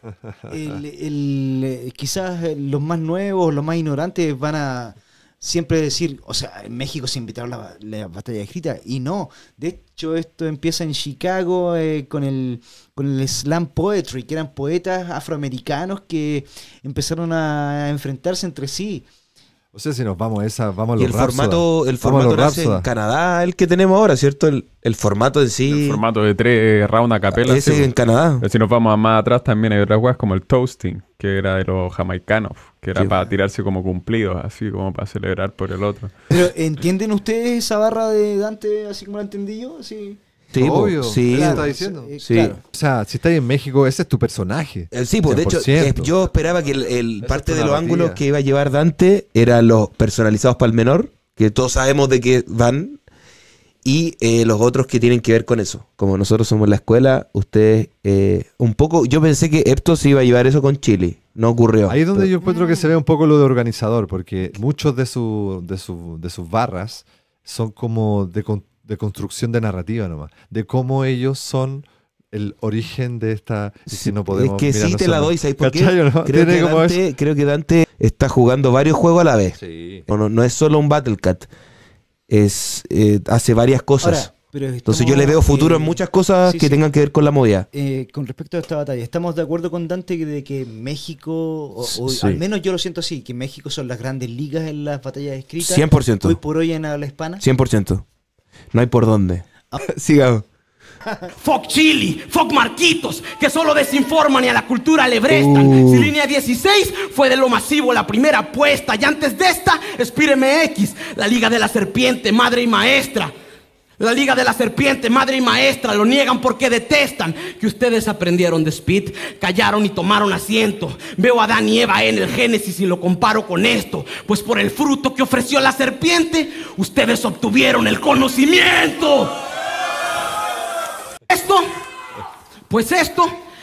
eh, quizás los más nuevos, los más ignorantes van a siempre decir, o sea, en México se invitaron la, la batalla escrita y no. De hecho, esto empieza en Chicago eh, con, el, con el slam poetry, que eran poetas afroamericanos que empezaron a enfrentarse entre sí. No sé si nos vamos a esa, vamos a los y el formato, el formato en Canadá, el que tenemos ahora, ¿cierto? El, el formato en sí. El formato de tres eh, round a capela. Ese en Canadá. Eh, si nos vamos más atrás también hay otras cosas como el toasting, que era de los jamaicanos, que era para tirarse como cumplidos, así como para celebrar por el otro. Pero ¿entienden ustedes esa barra de Dante así como la entendí yo? Así... Sí, Obvio, sí, está diciendo? Eh, sí. O sea, si estás en México, ese es tu personaje. Eh, sí, pues de hecho, yo esperaba que el, parte de los ángulos que iba a llevar Dante eran los personalizados para el menor, que todos sabemos de qué van, y eh, los otros que tienen que ver con eso. Como nosotros somos la escuela, ustedes un poco. Yo pensé que se iba a llevar eso con Chile. No ocurrió. Ahí es donde yo encuentro que se ve un poco lo de organizador, porque muchos de, de, de sus barras son como de, de construcción de narrativa nomás, de cómo ellos son el origen de esta. si no podemos. Es que sí te la doy, ¿sabes por qué? Creo, que Dante, está jugando varios juegos a la vez. No, es solo un Battle Es, eh, hace varias cosas. Entonces yo le veo futuro en muchas cosas que tengan que ver con la movida. Eh, con respecto a esta batalla, ¿estamos de acuerdo con Dante de que México, al menos yo lo siento así, que México son las grandes ligas en las batallas escritas? 100%. Hoy por hoy en habla hispana. 100%. No hay por dónde. Ah, siga Fuck Chili, fuck Marquitos, que solo desinforman y a la cultura le brestan Si uh. línea 16 fue de lo masivo la primera apuesta, y antes de esta, Spire MX, la Liga de la Serpiente, madre y maestra. La liga de la serpiente, madre y maestra, lo niegan porque detestan que ustedes aprendieron de Speed, callaron y tomaron asiento. Veo a Adán y Eva en el Génesis y lo comparo con esto, pues por el fruto que ofreció la serpiente, ustedes obtuvieron el conocimiento. Esto, pues esto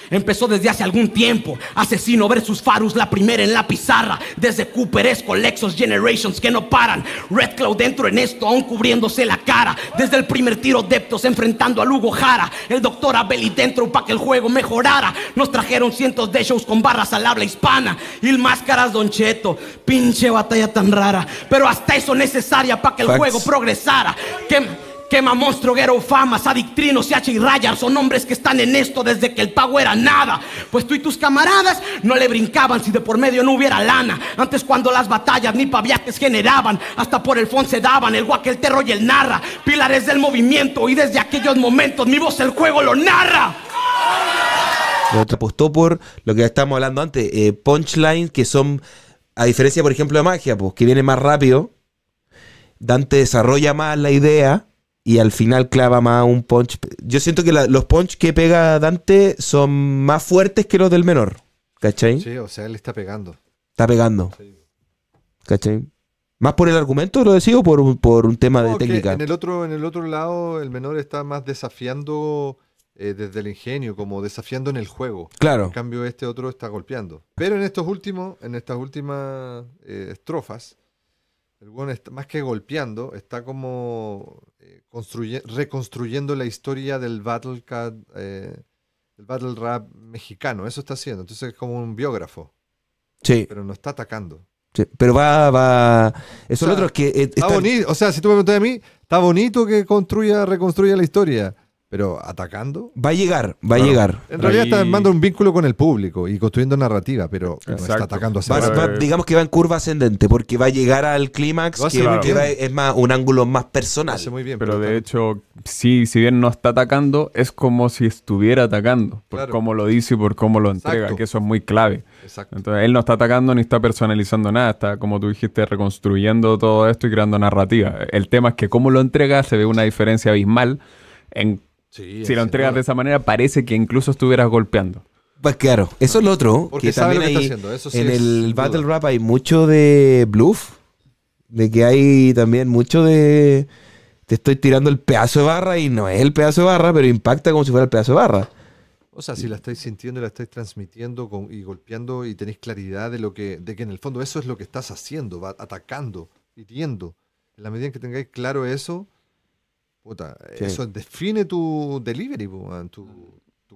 Empezó desde hace algún tiempo. Asesino versus Farus, la primera en la pizarra. Desde Cooper Esco, Lexus Generations que no paran. Red Cloud dentro en esto, aún cubriéndose la cara. Desde el primer tiro, Deptos enfrentando a Lugo Jara. El doctor Abel dentro para que el juego mejorara. Nos trajeron cientos de shows con barras al habla hispana. Y el máscaras Don Cheto. Pinche batalla tan rara. Pero hasta eso necesaria para que el juego progresara. Quema, monstruo, guero, Fama, Sadictrino, CH y Rayar son hombres que están en esto desde que el pago era nada. Pues tú y tus camaradas no le brincaban si de por medio no hubiera lana. Antes cuando las batallas ni pa' generaban, hasta por el fondo se daban, el guac, el terror y el narra. Pilares del movimiento y desde aquellos momentos mi voz el juego lo narra. Lo apostó por lo que estábamos hablando antes, eh, punchlines que son, a diferencia por ejemplo de magia, pues que viene más rápido. Dante desarrolla más la idea y al final clava más un punch. Yo siento que los punch que pega Dante son más fuertes que los del menor. ¿Cachai? Sí, o sea, él está pegando. Está pegando. ¿Cachai? ¿Más por el argumento lo decía o por, por un tema de técnica? En el, otro, en el otro lado, el menor está más desafiando eh, desde el ingenio, como desafiando en el juego. Claro. En cambio, este otro está golpeando. Pero en estos últimos, en estas últimas eh, estrofas, el bueno está, más que golpeando, está como reconstruyendo la historia del battle, cat, eh, el battle rap mexicano. Eso está haciendo. Entonces es como un biógrafo. Sí. Pero no está atacando. Sí, pero va, va. Eso o lo otro es que. Eh, bonito. O sea, si tú me preguntas a mí, está bonito que construya, reconstruya la historia. Pero atacando. Va a llegar, va a llegar. En realidad está armando un vínculo con el público y construyendo narrativa, pero está atacando hacia Digamos que va en curva ascendente, porque va a llegar al clímax, que, es más un ángulo más personal. pero, de hecho, sí, si bien no está atacando, es como si estuviera atacando, por cómo lo dice y por cómo lo entrega, que eso es muy clave. Entonces, él no está atacando ni está personalizando nada, está, como tú dijiste, reconstruyendo todo esto y creando narrativa. El tema es que cómo lo entrega se ve una diferencia abismal en si lo entregas de esa manera, parece que incluso estuvieras golpeando. Pues claro, eso es lo otro. Porque que está en el battle rap hay mucho de bluff, de que hay también mucho de te estoy tirando el pedazo de barra y no es el pedazo de barra, pero impacta como si fuera el pedazo de barra. O sea, si la estáis sintiendo, la estáis transmitiendo con, y golpeando y tenéis claridad de lo que, de que en el fondo eso es lo que estás haciendo, va atacando, hiriendo. En la medida en que tengáis claro eso, eso define tu delivery, tu,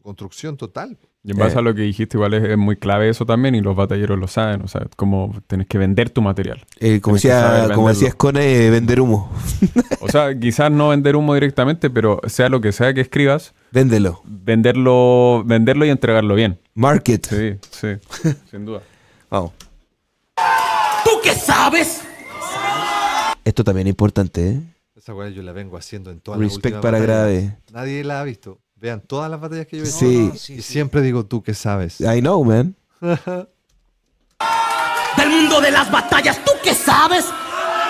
construcción total. Y en base eh. a lo que dijiste, igual es, muy clave eso también, y los batalleros lo saben, o sea, como tenés que vender tu material. Eh, como, decía, como decías con eh, vender humo. o sea, quizás no vender humo directamente, pero sea lo que sea que escribas. Véndelo. Venderlo, venderlo y entregarlo bien. Market. Sí, sí, sin duda. Vamos. ¿Tú qué sabes? Esto también es importante, ¿eh? Esa yo la vengo haciendo en todas Respect para Grave. Nadie la ha visto. Vean todas las batallas que yo he visto. Sí. Y siempre digo tú que sabes. I know, man. Del mundo de las batallas, ¿tú qué sabes?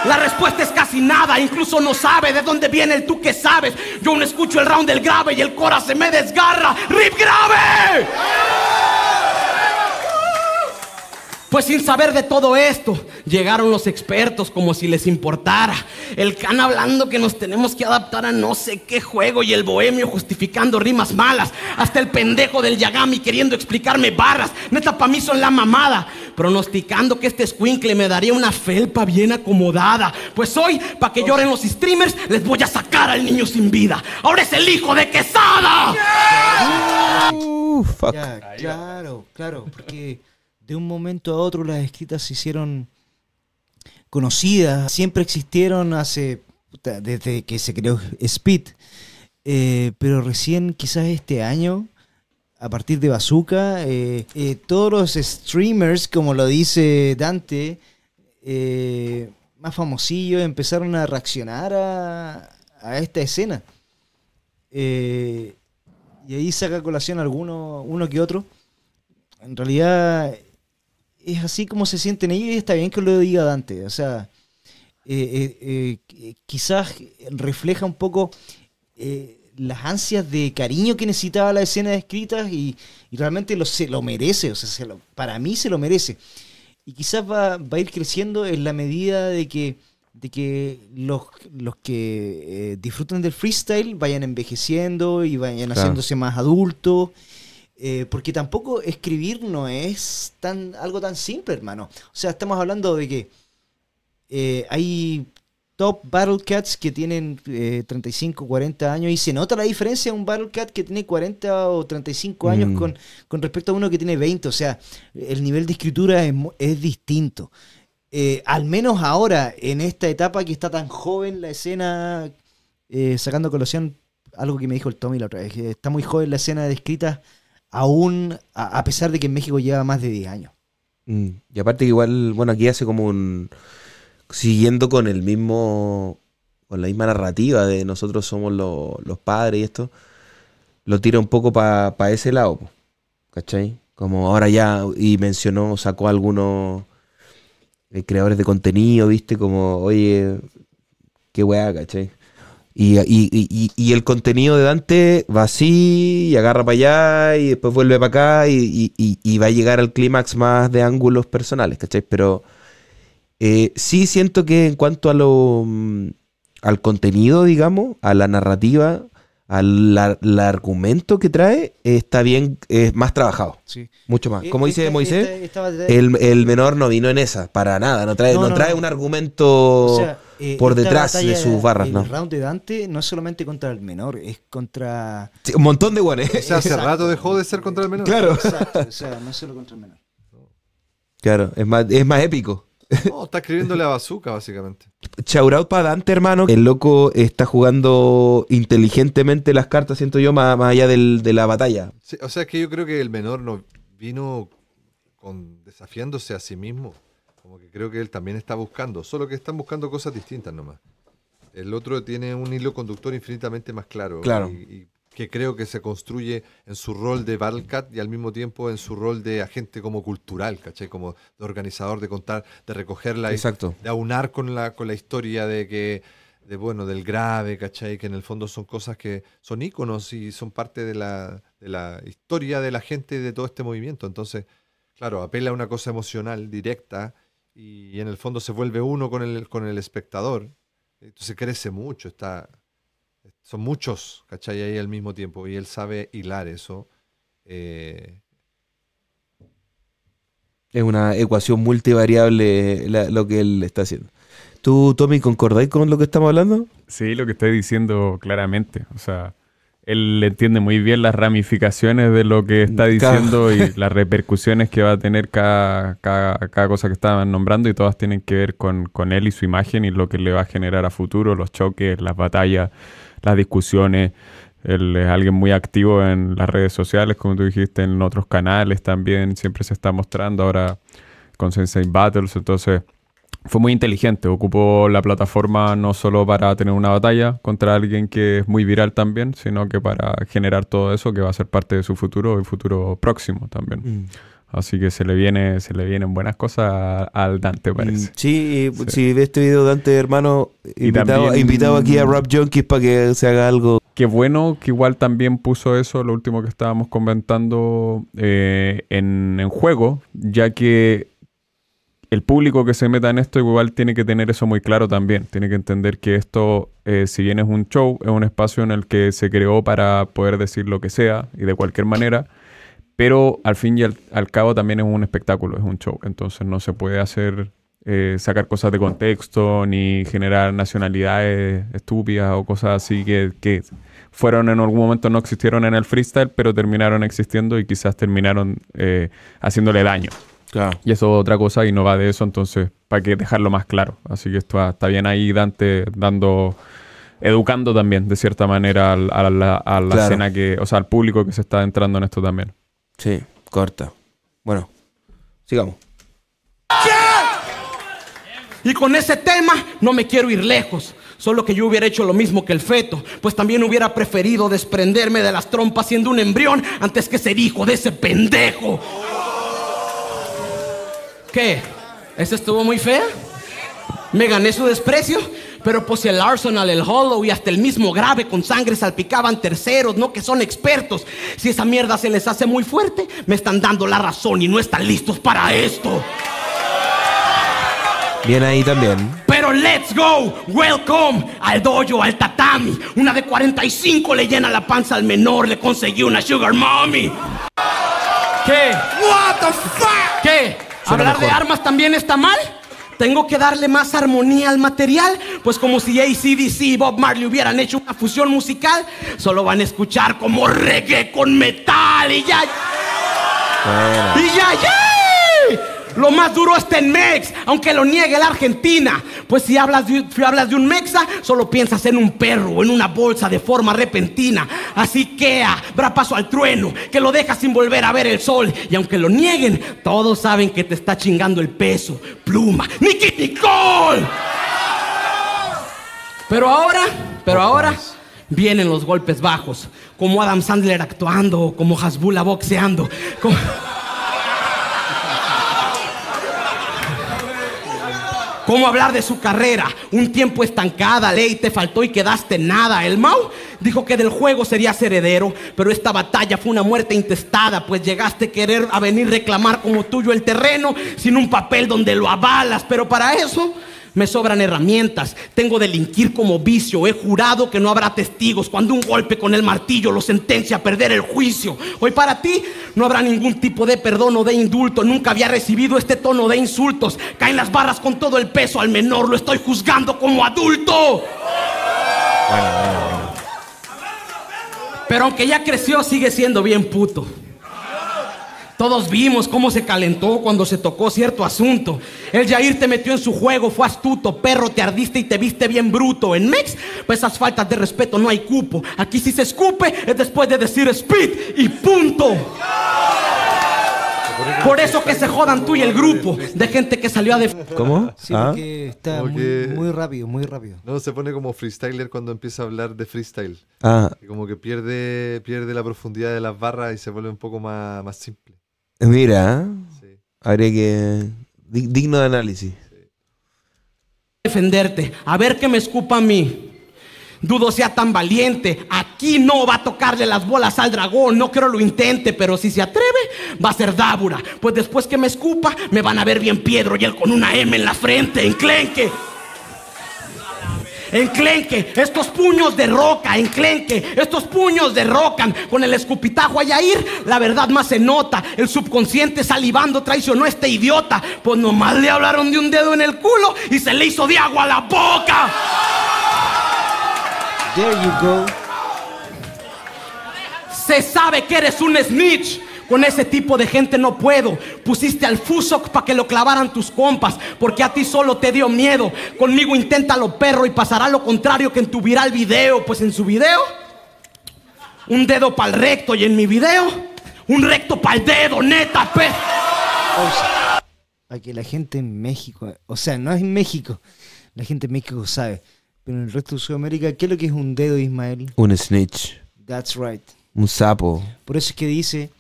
La respuesta es casi nada, incluso no sabe de dónde viene el tú que sabes. Yo no escucho el round del grave y el cora se me desgarra. ¡Rip grave! Pues sin saber de todo esto, llegaron los expertos como si les importara. El can hablando que nos tenemos que adaptar a no sé qué juego y el bohemio justificando rimas malas. Hasta el pendejo del Yagami queriendo explicarme barras. Neta, para mí son la mamada. Pronosticando que este squinkle me daría una felpa bien acomodada. Pues hoy, para que lloren los streamers, les voy a sacar al niño sin vida. Ahora es el hijo de Quesada. Uh, claro, claro, porque de un momento a otro las escritas se hicieron conocidas, siempre existieron hace desde que se creó Speed, eh, pero recién quizás este año, a partir de Bazooka, eh, eh, todos los streamers, como lo dice Dante, más famosillos, empezaron a reaccionar a, esta escena. y ahí saca colación alguno, uno que otro. En realidad es así como se sienten ellos y está bien que lo diga Dante. O sea, eh, eh, eh, quizás refleja un poco las ansias de cariño que necesitaba la escena de escritas y, realmente lo, se lo merece. O sea, para mí se lo merece. Y quizás va, a ir creciendo en la medida de que, de que los, los que disfrutan del freestyle vayan envejeciendo y vayan haciéndose más adultos eh, porque tampoco escribir no es tan, algo tan simple, hermano. O sea, estamos hablando de que eh, hay top Battle Cats que tienen 35, eh, 40 años y se nota la diferencia de un Battle Cat que tiene 40 o 35 años mm. con, respecto a uno que tiene 20. O sea, el nivel de escritura es, distinto. al menos ahora, en esta etapa que está tan joven la escena, sacando colación algo que me dijo el Tommy la otra vez, que está muy joven la escena de escritas aún a, pesar de que en México lleva más de 10 años. Mm, y aparte igual, bueno, aquí hace como un... siguiendo con el mismo... con la misma narrativa de nosotros somos los padres y esto, lo tira un poco para ese lado, ¿cachai? Como ahora ya, y mencionó, sacó algunos eh, creadores de contenido, viste, como, oye, qué weá, ¿cachai? Y, y, y, y, el contenido de Dante va así, y agarra para allá, y después vuelve para acá, y, va a llegar al clímax más de ángulos personales, ¿cachai? Pero eh, sí siento que en cuanto a lo, mm, al contenido, digamos, a la narrativa, al argumento que trae, está bien, es más trabajado. Sí. Mucho más. Eh, Como dice este, Moisés, este, el, menor no vino en esa, para nada, no trae, no, trae un argumento... Eh, por detrás de sus barras, ¿no? El round de Dante no es solamente contra el menor, es contra. un montón de guanes. O sea, hace rato dejó de ser contra el menor. Claro. Exacto, o sea, no es solo contra el menor. Claro, es más, épico. No, está escribiéndole a Bazooka, básicamente. Chaurao para Dante, hermano. El loco está jugando inteligentemente las cartas, siento yo, más, allá de la batalla. o sea, es que yo creo que el menor no vino con, desafiándose a sí mismo creo que él también está buscando, solo que están buscando cosas distintas nomás. El otro tiene un hilo conductor infinitamente más claro. Y, que creo que se construye en su rol de Balcat y al mismo tiempo en su rol de agente como cultural, ¿cachai? Como de organizador, de contar, de recogerla, Exacto. Y de aunar con la, con la historia de que, de bueno, del grave, ¿cachai? Que en el fondo son cosas que son íconos y son parte de la, de la historia de la gente y de todo este movimiento. Entonces, claro, apela a una cosa emocional, directa, y en el fondo se vuelve uno con el, con el espectador. Entonces crece mucho, está, son muchos, ¿cachai? Ahí al mismo tiempo. Y él sabe hilar eso. Eh. Es una ecuación multivariable lo que él está haciendo. ¿Tú, Tommy, concordáis con lo que estamos hablando? Sí, lo que estoy diciendo claramente. O sea, él entiende muy bien las ramificaciones de lo que está diciendo y las repercusiones que va a tener cada, cosa que está nombrando y todas tienen que ver con, con, él y su imagen y lo que le va a generar a futuro, los choques, las batallas, las discusiones. Él es alguien muy activo en las redes sociales, como tú dijiste, en otros canales también, siempre se está mostrando ahora con Sensei Battles, entonces fue muy inteligente. Ocupó la plataforma no solo para tener una batalla contra alguien que es muy viral también, sino que para generar todo eso que va a ser parte de su futuro y futuro próximo también. Mm. Así que se le viene, se le vienen buenas cosas al Dante, mm, parece. Sí, si ves este video, Dante, hermano, invitado, invitado aquí a Rap Junkies para que se haga algo. Qué bueno que igual también puso eso, lo último que estábamos comentando, eh, en, en juego, ya que el público que se meta en esto igual tiene que tener eso muy claro también. Tiene que entender que esto, eh, si bien es un show, es un espacio en el que se creó para poder decir lo que sea y de cualquier manera. Pero al fin y al, cabo también es un espectáculo, es un show. Entonces no se puede hacer, eh, sacar cosas de contexto ni generar nacionalidades estúpidas o cosas así que, que fueron en algún momento no existieron en el freestyle, pero terminaron existiendo y quizás terminaron eh, haciéndole daño. Y eso es otra cosa y no va de eso, entonces, para que dejarlo más claro. Así que esto, está bien ahí Dante dando educando también de cierta manera a la, a que, o sea, al público que se está entrando en esto también. Sí, corta. Bueno, sigamos. Y con ese tema no me quiero ir lejos. Solo que yo hubiera hecho lo mismo que el feto, pues también hubiera preferido desprenderme de las trompas siendo un embrión antes que ser hijo de ese pendejo. ¿Qué? ¿Eso estuvo muy fea? Me gané su desprecio. Pero pues el Arsenal, el Hollow y hasta el mismo grave con sangre salpicaban terceros, no que son expertos. Si esa mierda se les hace muy fuerte, me están dando la razón y no están listos para esto. Bien ahí también. Pero let's go, welcome al dojo, al tatami. Una de 45 le llena la panza al menor, le conseguí una sugar mommy. ¿Qué? What the fuck? ¿Qué? Hablar de armas también está mal. Tengo que darle más armonía al material, pues como si ACDC y Bob Marley hubieran hecho una fusión musical, solo van a escuchar como reggae con metal y ya. Y ya, ya. Lo más duro está en MEX, aunque lo niegue la Argentina. Pues si hablas, de, hablas de un mexa, solo piensas en un perro, o en una bolsa de forma repentina. Así que habrá ah, paso al trueno, que lo deja sin volver a ver el sol. Y aunque lo nieguen, todos saben que te está chingando el peso. Pluma, Nicky Nicole. Pero ahora, pero ahora vienen los golpes bajos, como Adam Sandler actuando, como Hasbula boxeando, ¿Cómo hablar de su carrera? Un tiempo estancada, ley, te faltó y quedaste nada. El mau dijo que del juego serías heredero, pero esta batalla fue una muerte intestada, pues llegaste a querer a venir reclamar como tuyo el terreno sin un papel donde lo avalas. Pero para eso me sobran herramientas, tengo delinquir como vicio, he jurado que no habrá testigos, cuando un golpe con el martillo lo sentencia a perder el juicio. Hoy para ti no habrá ningún tipo de perdón o de indulto, nunca había recibido este tono de insultos, caen las barras con todo el peso al menor, lo estoy juzgando como adulto. Pero aunque ya creció, sigue siendo bien puto. Todos vimos cómo se calentó cuando se tocó cierto asunto. El Jair te metió en su juego, fue astuto, perro, te ardiste y te viste bien bruto. En Mex, pues esas faltas de respeto no hay cupo. Aquí si se escupe es después de decir speed y punto. Por eso que se jodan tú y el grupo de gente que salió a de... ¿Cómo? Sí, ¿Ah? está muy, muy, rápido, muy rápido. No, se pone como freestyler cuando empieza a hablar de freestyle. Ah. Como que pierde, pierde la profundidad de las barras y se vuelve un poco más simple. Mira, haré que. digno de análisis. Defenderte, a ver que me escupa a mí. Dudo sea tan valiente. Aquí no va a tocarle las bolas al dragón. No creo lo intente, pero si se atreve, va a ser dábura. Pues después que me escupa, me van a ver bien Pedro, y él con una M en la frente, enclenque enclenque, estos puños de roca, enclenque, estos puños de roca Con el escupitajo allá ir, la verdad más se nota. El subconsciente salivando traicionó a este idiota. Pues nomás le hablaron de un dedo en el culo y se le hizo de agua a la boca. Se sabe que eres un snitch con ese tipo de gente no puedo. Pusiste al Fusok para que lo clavaran tus compas, porque a ti solo te dio miedo. Conmigo inténtalo, perro, y pasará lo contrario que en tu viral video. Pues en su video, un dedo para el recto, y en mi video, un recto para el dedo, neta, pe. que la gente en México, o sea, no es en México, la gente en México sabe, pero en el resto de Sudamérica, ¿qué es lo que es un dedo, Ismael? Un snitch. That's right. Un sapo. Por eso es que dice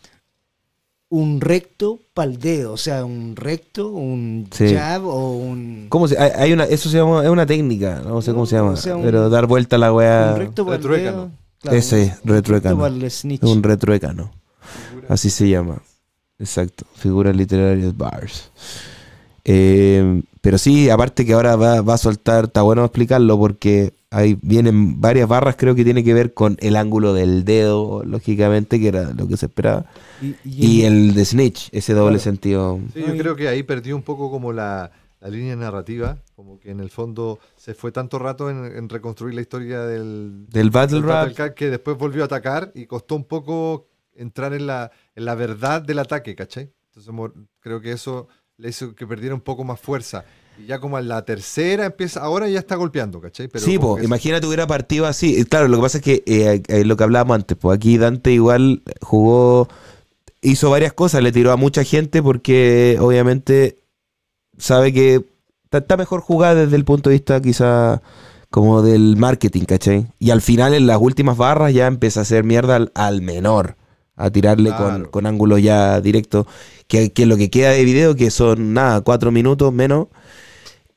un recto paldeo, o sea, un recto, un jab o un... ¿Cómo se, hay, una, eso se llama, es una técnica, no sé cómo se llama, pero dar vuelta a la wea Un Ese, un, Un retruécano. Así se llama. Exacto, figuras literarias, bars. Eh, pero sí, aparte que ahora va, va a soltar, está bueno explicarlo porque ahí vienen varias barras, creo que tiene que ver con el ángulo del dedo, lógicamente, que era lo que se esperaba. Y, el de Snitch, ese doble sentido. Sí, yo creo que ahí perdió un poco como la, la, línea narrativa, como que en el fondo se fue tanto rato en, reconstruir la historia del, del Battle, Rap que después volvió a atacar y costó un poco entrar en la, en la verdad del ataque, ¿cachai? Entonces creo que eso le hizo que perdiera un poco más fuerza. Y ya como en la tercera empieza, ahora ya está golpeando, ¿cachai? Pero sí, imagínate hubiera partido así. Eh, claro, lo que pasa es que eh, lo que hablábamos antes, pues aquí Dante igual jugó, hizo varias cosas, le tiró a mucha gente porque obviamente sabe que está mejor jugada desde el punto de vista quizá como del marketing, ¿cachai? Y al final en las últimas barras ya empieza a hacer mierda al menor a tirarle con, ángulo ya directo que, que, lo que queda de video, que son nada, cuatro minutos menos,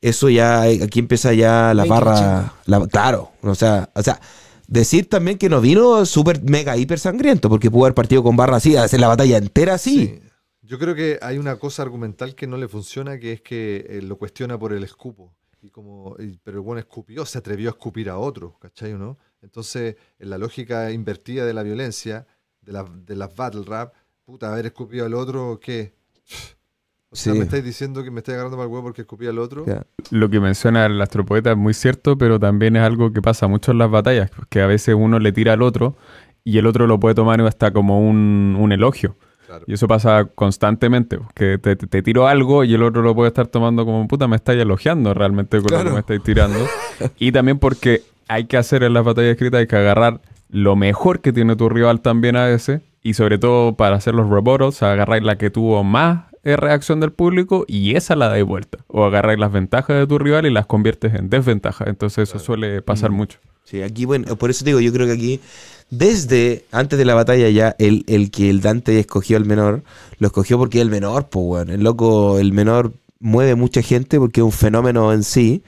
eso ya, aquí empieza ya la barra, la, claro, o sea, o sea, decir también que nos vino súper mega hiper sangriento, porque pudo haber partido con barra así, hacer la batalla entera así. Yo creo que hay una cosa argumental que no le funciona, que es que eh, lo cuestiona por el escupo. Y como, pero el buen escupió, se atrevió a escupir a otro, ¿cachai o no? Entonces, en la lógica invertida de la violencia, de las de la battle rap, puta, haber escupido al otro, ¿qué? O sea, me estáis diciendo que me estáis agarrando mal el huevo porque escupí al otro. Lo que menciona el astropoeta es muy cierto, pero también es algo que pasa mucho en las batallas, que a veces uno le tira al otro y el otro lo puede tomar hasta como un, un elogio. Y eso pasa constantemente, que te, tiro algo y el otro lo puede estar tomando como puta, me estáis elogiando realmente con lo que me estáis tirando. y también porque hay que hacer en las batallas escritas, hay que agarrar lo mejor que tiene tu rival también a ese. Y sobre todo para hacer los rebotos, agarrar la que tuvo más eh, reacción del público y esa la dais vuelta. O agarrar las ventajas de tu rival y las conviertes en desventajas. Entonces eso suele pasar mucho. Sí, aquí, bueno, por eso digo, yo creo que aquí, desde antes de la batalla ya, el, que el Dante escogió al menor, lo escogió porque el menor, pues, bueno, el loco, el menor mueve mucha gente porque es un fenómeno en sí.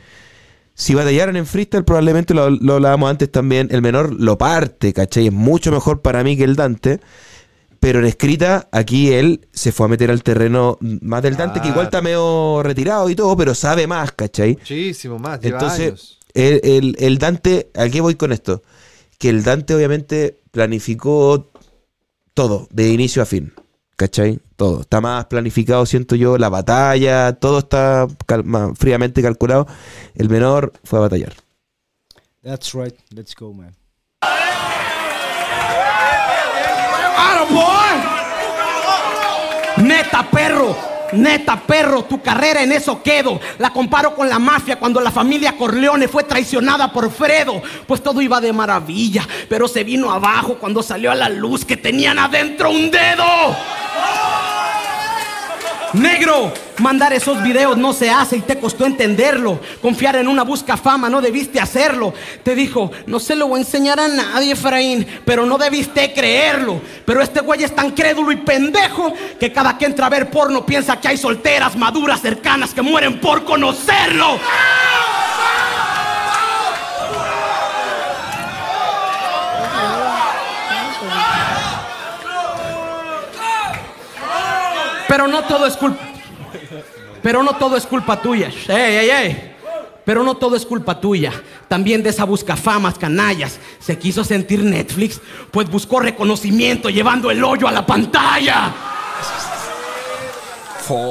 Si batallaron en freestyle, probablemente lo, lo hablábamos antes también, el menor lo parte, ¿cachai? Es mucho mejor para mí que el Dante. Pero en escrita, aquí él se fue a meter al terreno más del Dante, que igual está medio retirado y todo, pero sabe más, ¿cachai? Muchísimo más. Entonces, El, el, el, Dante, ¿a qué voy con esto? Que el Dante obviamente planificó todo, de inicio a fin. ¿Cachai? Todo. Está más planificado, siento yo, la batalla, todo está fríamente calculado. El menor fue a batallar. That's right. Let's go, man. Neta, perro. Neta, perro, tu carrera en eso quedo. La comparo con la mafia cuando la familia Corleone fue traicionada por Fredo. Pues todo iba de maravilla, pero se vino abajo cuando salió a la luz que tenían adentro un dedo. Negro, mandar esos videos no se hace y te costó entenderlo. Confiar en una busca fama no debiste hacerlo. Te dijo, no se lo voy a enseñar a nadie, Efraín, pero no debiste creerlo. Pero este güey es tan crédulo y pendejo que cada que entra a ver porno piensa que hay solteras maduras cercanas que mueren por conocerlo. Pero no todo es culpa. Pero no todo es culpa tuya. ¡Ey, ey, ey! Pero no todo es culpa tuya. También de esa busca famas, canallas. Se quiso sentir Netflix, pues buscó reconocimiento llevando el hoyo a la pantalla.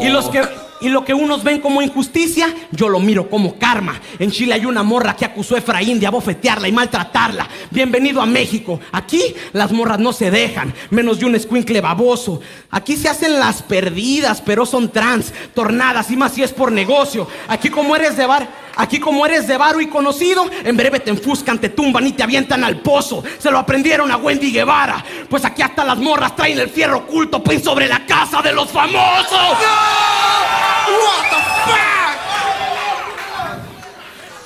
Y los que y lo que unos ven como injusticia, yo lo miro como karma. En Chile hay una morra que acusó a Efraín de abofetearla y maltratarla. Bienvenido a México. Aquí las morras no se dejan, menos de un escuincle baboso. Aquí se hacen las perdidas, pero son trans, tornadas y más si es por negocio. Aquí como eres de bar, aquí como eres de varo y conocido, en breve te enfuscan, te tumban y te avientan al pozo. Se lo aprendieron a Wendy Guevara. Pues aquí hasta las morras traen el fierro oculto, pues sobre la casa de los famosos. ¡No! What the fuck?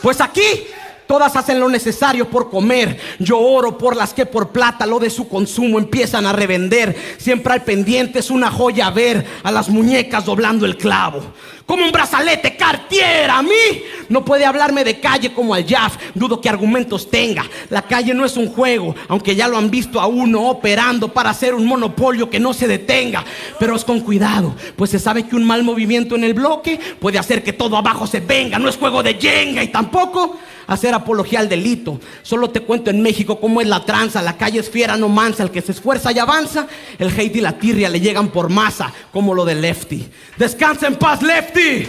Pues aquí todas hacen lo necesario por comer. Yo oro por las que por plata lo de su consumo empiezan a revender. Siempre al pendiente es una joya ver a las muñecas doblando el clavo. Como un brazalete cartier a mí. No puede hablarme de calle como al Jaff. Dudo que argumentos tenga. La calle no es un juego, aunque ya lo han visto a uno operando para hacer un monopolio que no se detenga. Pero es con cuidado, pues se sabe que un mal movimiento en el bloque puede hacer que todo abajo se venga. No es juego de yenga y tampoco hacer apología al delito. Solo te cuento en México cómo es la tranza, la calle es fiera, no mansa, el que se esfuerza y avanza, el hate y la tirria le llegan por masa, como lo de Lefty. Descansa en paz, Lefty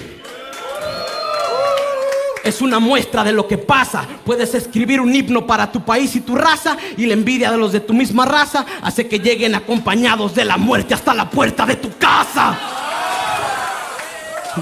es una muestra de lo que pasa. Puedes escribir un himno para tu país y tu raza y la envidia de los de tu misma raza hace que lleguen acompañados de la muerte hasta la puerta de tu casa.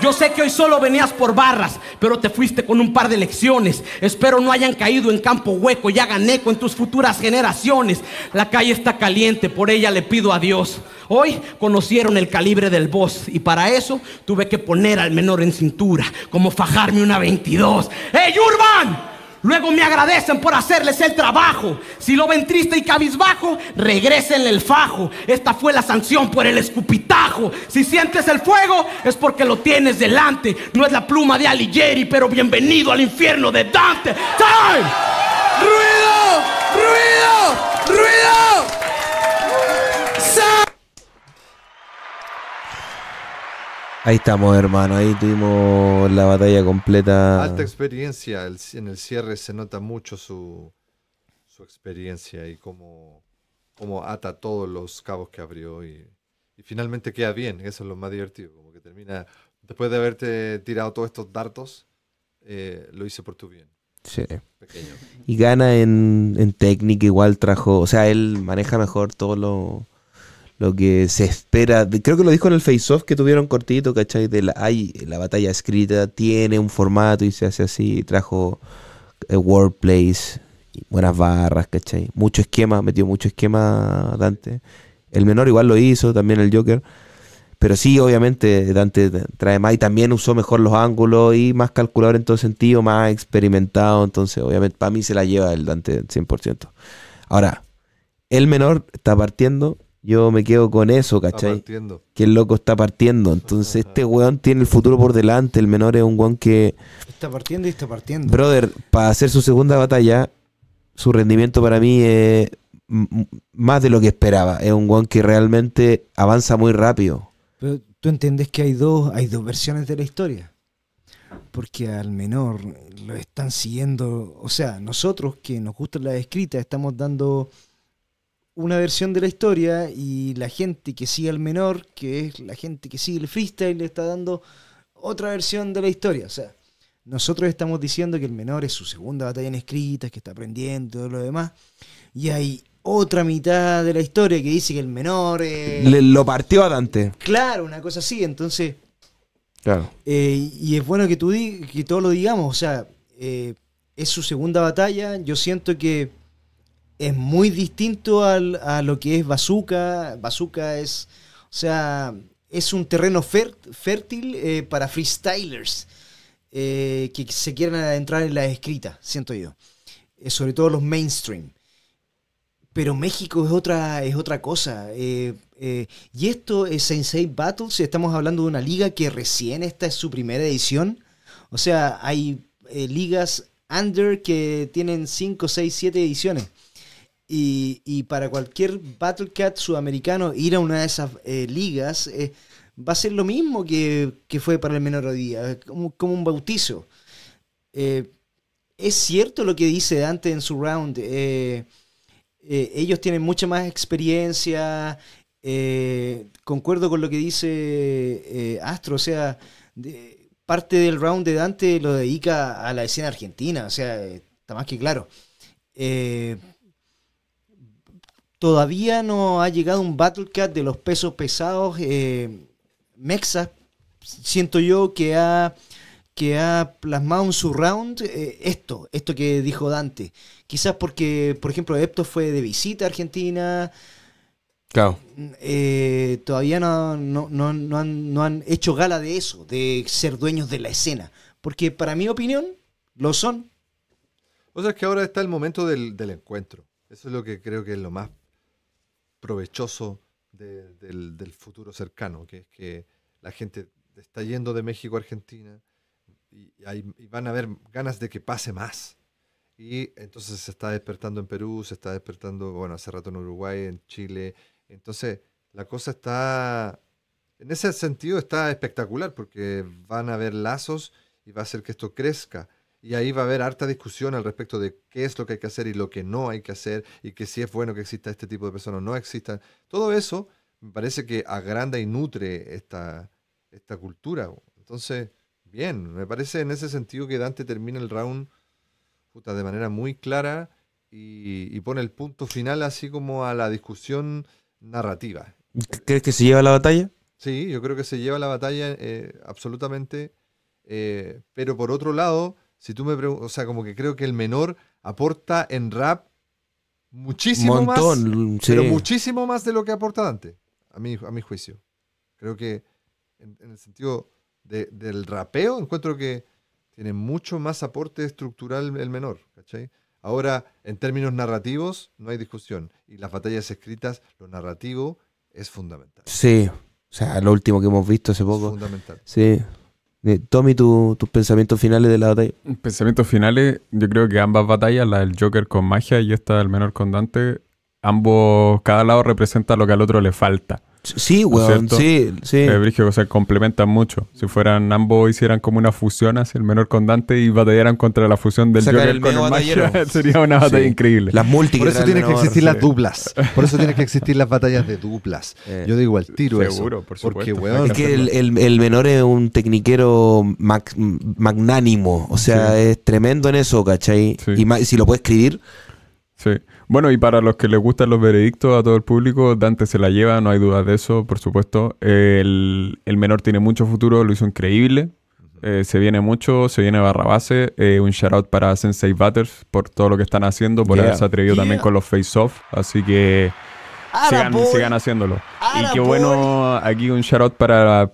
Yo sé que hoy solo venías por barras, pero te fuiste con un par de lecciones. Espero no hayan caído en campo hueco y hagan eco en tus futuras generaciones. La calle está caliente, por ella le pido a Dios. Hoy conocieron el calibre del boss y para eso tuve que poner al menor en cintura, como fajarme una 22. ¡Hey, Urban! Luego me agradecen por hacerles el trabajo. Si lo ven triste y cabizbajo, regrésenle el fajo. Esta fue la sanción por el escupitajo. Si sientes el fuego, es porque lo tienes delante. No es la pluma de Alighieri, pero bienvenido al infierno de Dante. ¡Time! ¡Ruido! ¡Ruido! Ahí estamos, hermano. Ahí tuvimos la batalla completa. Alta experiencia. en el cierre se nota mucho su, experiencia y cómo, ata todos los cabos que abrió. Y, finalmente queda bien. Eso es lo más divertido. Como que termina. Después de haberte tirado todos estos dartos, eh, lo hice por tu bien. Sí. Y gana en, en técnica, igual trajo. O sea, él maneja mejor todo lo lo que se espera. creo que lo dijo en el face-off que tuvieron cortito, ¿cachai? De la, la batalla escrita tiene un formato y se hace así. Trajo eh, Workplace, buenas barras, ¿cachai? Mucho esquema, metió mucho esquema Dante. El menor igual lo hizo, también el Joker. Pero sí, obviamente, Dante trae más y también usó mejor los ángulos y más calculador en todo sentido, más experimentado. Entonces, obviamente, para mí se la lleva el Dante 100%. Ahora, el menor está partiendo yo me quedo con eso, ¿cachai? Que el loco está partiendo. Entonces, este weón tiene el futuro por delante. El menor es un weón que. Está partiendo y está partiendo. Brother, para hacer su segunda batalla, su rendimiento para mí es más de lo que esperaba. Es un weón que realmente avanza muy rápido. Pero tú entiendes que hay dos, hay dos versiones de la historia. Porque al menor lo están siguiendo. O sea, nosotros que nos gusta la escrita, estamos dando una versión de la historia y la gente que sigue al menor, que es la gente que sigue el freestyle, le está dando otra versión de la historia. O sea, nosotros estamos diciendo que el menor es su segunda batalla en escritas, que está aprendiendo y todo lo demás. Y hay otra mitad de la historia que dice que el menor... le, lo partió a Dante. Claro, una cosa así. Entonces... Claro. Eh, y es bueno que, tú que todo lo digamos. O sea, eh, es su segunda batalla. Yo siento que es muy distinto a lo que es Bazooka. Bazooka es, o sea, es un terreno fértil eh, para freestylers eh, que se quieran adentrar en la escrita, siento yo. Eh, sobre todo los mainstream. Pero México es otra, es otra cosa. y esto es Sensei Battles. Estamos hablando de una liga que recién esta es su primera edición. O sea, hay ligas under que tienen 5, 6, 7 ediciones. Y, para cualquier Battlecat sudamericano ir a una de esas eh, ligas eh, va a ser lo mismo que, fue para el menor como, un bautizo. Eh, es cierto lo que dice Dante en su round. ellos tienen mucha más experiencia. concuerdo con lo que dice Astro. O sea, parte del round de Dante lo dedica a la escena argentina. O sea, está más que claro. Todavía no ha llegado un Battle Cat de los pesos pesados. mexas. Eh, Mexa, siento yo que ha, que ha plasmado un su round eh, esto, esto que dijo Dante. Quizás porque, por ejemplo, Epto fue de visita a Argentina. Claro. Eh, todavía no, no, han, hecho gala de eso, de ser dueños de la escena. Porque para mi opinión, lo son. O sea, es que ahora está el momento del encuentro. Eso es lo que creo que es lo más provechoso del, futuro cercano, que es que la gente está yendo de México a Argentina y, y van a haber ganas de que pase más. Y entonces se está despertando en Perú, se está despertando, bueno, hace rato en Uruguay, en Chile. Entonces, la cosa está, en ese sentido está espectacular porque van a haber lazos y va a hacer que esto crezca y ahí va a haber harta discusión al respecto de qué es lo que hay que hacer y lo que no hay que hacer y que si es bueno que exista este tipo de personas o no exista, Todo eso me parece que agranda y nutre esta, cultura. Entonces, bien, me parece en ese sentido que Dante termina el round de manera muy clara y, pone el punto final así como a la discusión narrativa. ¿Crees que se lleva la batalla? Sí, yo creo que se lleva la batalla eh, absolutamente, eh, pero por otro lado si tú me preguntas, o sea, como que creo que el menor aporta en rap muchísimo más, pero muchísimo más de lo que aporta Dante, a mi, a mi juicio. Creo que en, el sentido del rapeo, encuentro que tiene mucho más aporte estructural el menor, ¿cachai? Ahora, en términos narrativos, no hay discusión. Y las batallas escritas, lo narrativo es fundamental. Sí, o sea, lo último que hemos visto hace poco. Es fundamental. Sí, eh, Tommy, tus pensamientos finales de la batalla. Pensamientos finales, yo creo que ambas batallas, la del Joker con magia y esta del menor con Dante, ambos, cada lado representa lo que al otro le falta. Sí, weón, sí, sí. complementan mucho. Si fueran ambos, hicieran como una fusión hacia el menor con Dante y batallaran contra la fusión del Joker con sería una batalla increíble. Las Por eso tienen que existir las duplas. Por eso tienen que existir las batallas de duplas. Eh. Yo digo el tiro Seguro, por supuesto. Porque, weón, es que el, menor es un tecniquero magnánimo. O sea, es tremendo en eso, ¿cachai? Y si lo puede escribir Sí. Bueno, y para los que les gustan los veredictos a todo el público, Dante se la lleva, no hay duda de eso, por supuesto. El, menor tiene mucho futuro, lo hizo increíble. Eh, se viene mucho, se viene barra base. Eh, un shout out para Sensei Butters por todo lo que están haciendo, por haberse atrevido también con los face-off. Así que Sigan, haciéndolo. y qué bueno, aquí un shout para,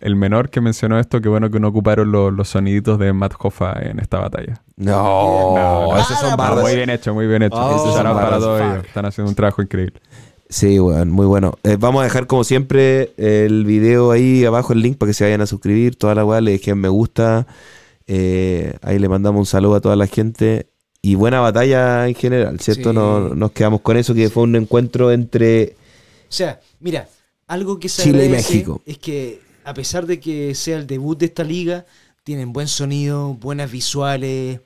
el menor que mencionó esto, qué bueno que no ocuparon los soniditos de Matt Hoffa en esta batalla. No, esos son ah, barras. muy bien hecho, muy bien hecho. para Están haciendo un trabajo increíble. Sí, bueno, muy bueno. Eh, vamos a dejar como siempre el video ahí abajo, el link para que se vayan a suscribir. Toda la weá, le dejen me gusta. Eh, ahí le mandamos un saludo a toda la gente y buena batalla en general, ¿cierto? no Nos, quedamos con eso, que fue un encuentro entre... O sea, mira, algo que se Chile y México. es que a pesar de que sea el debut de esta liga, tienen buen sonido, buenas visuales,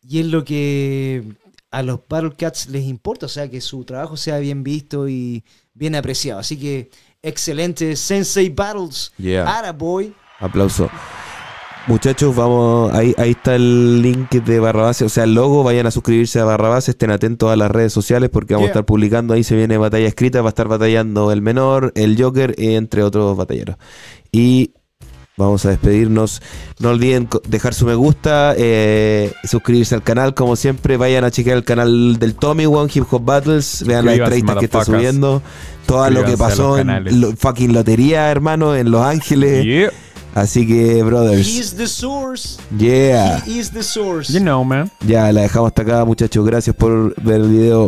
y es lo que a los Cats les importa, o sea, que su trabajo sea bien visto y bien apreciado. Así que, excelente Sensei Battles, para Boy Aplauso. Muchachos, vamos, ahí, ahí está el link de Barrabás, o sea, el logo, vayan a suscribirse a Barrabás, estén atentos a las redes sociales porque vamos a estar publicando, ahí se viene batalla escrita, va a estar batallando el menor, el Joker, entre otros batalleros. Y vamos a despedirnos, no olviden dejar su me gusta, eh, suscribirse al canal, como siempre, vayan a chequear el canal del Tommy One Hip Hop Battles, vean las entrevistas que está subiendo, todo lo que pasó en fucking lotería, hermano, en Los Ángeles. Así que, brothers. He is the source. Yeah. He is the source. You know, man. Ya, la dejamos hasta acá, muchachos. Gracias por ver el video.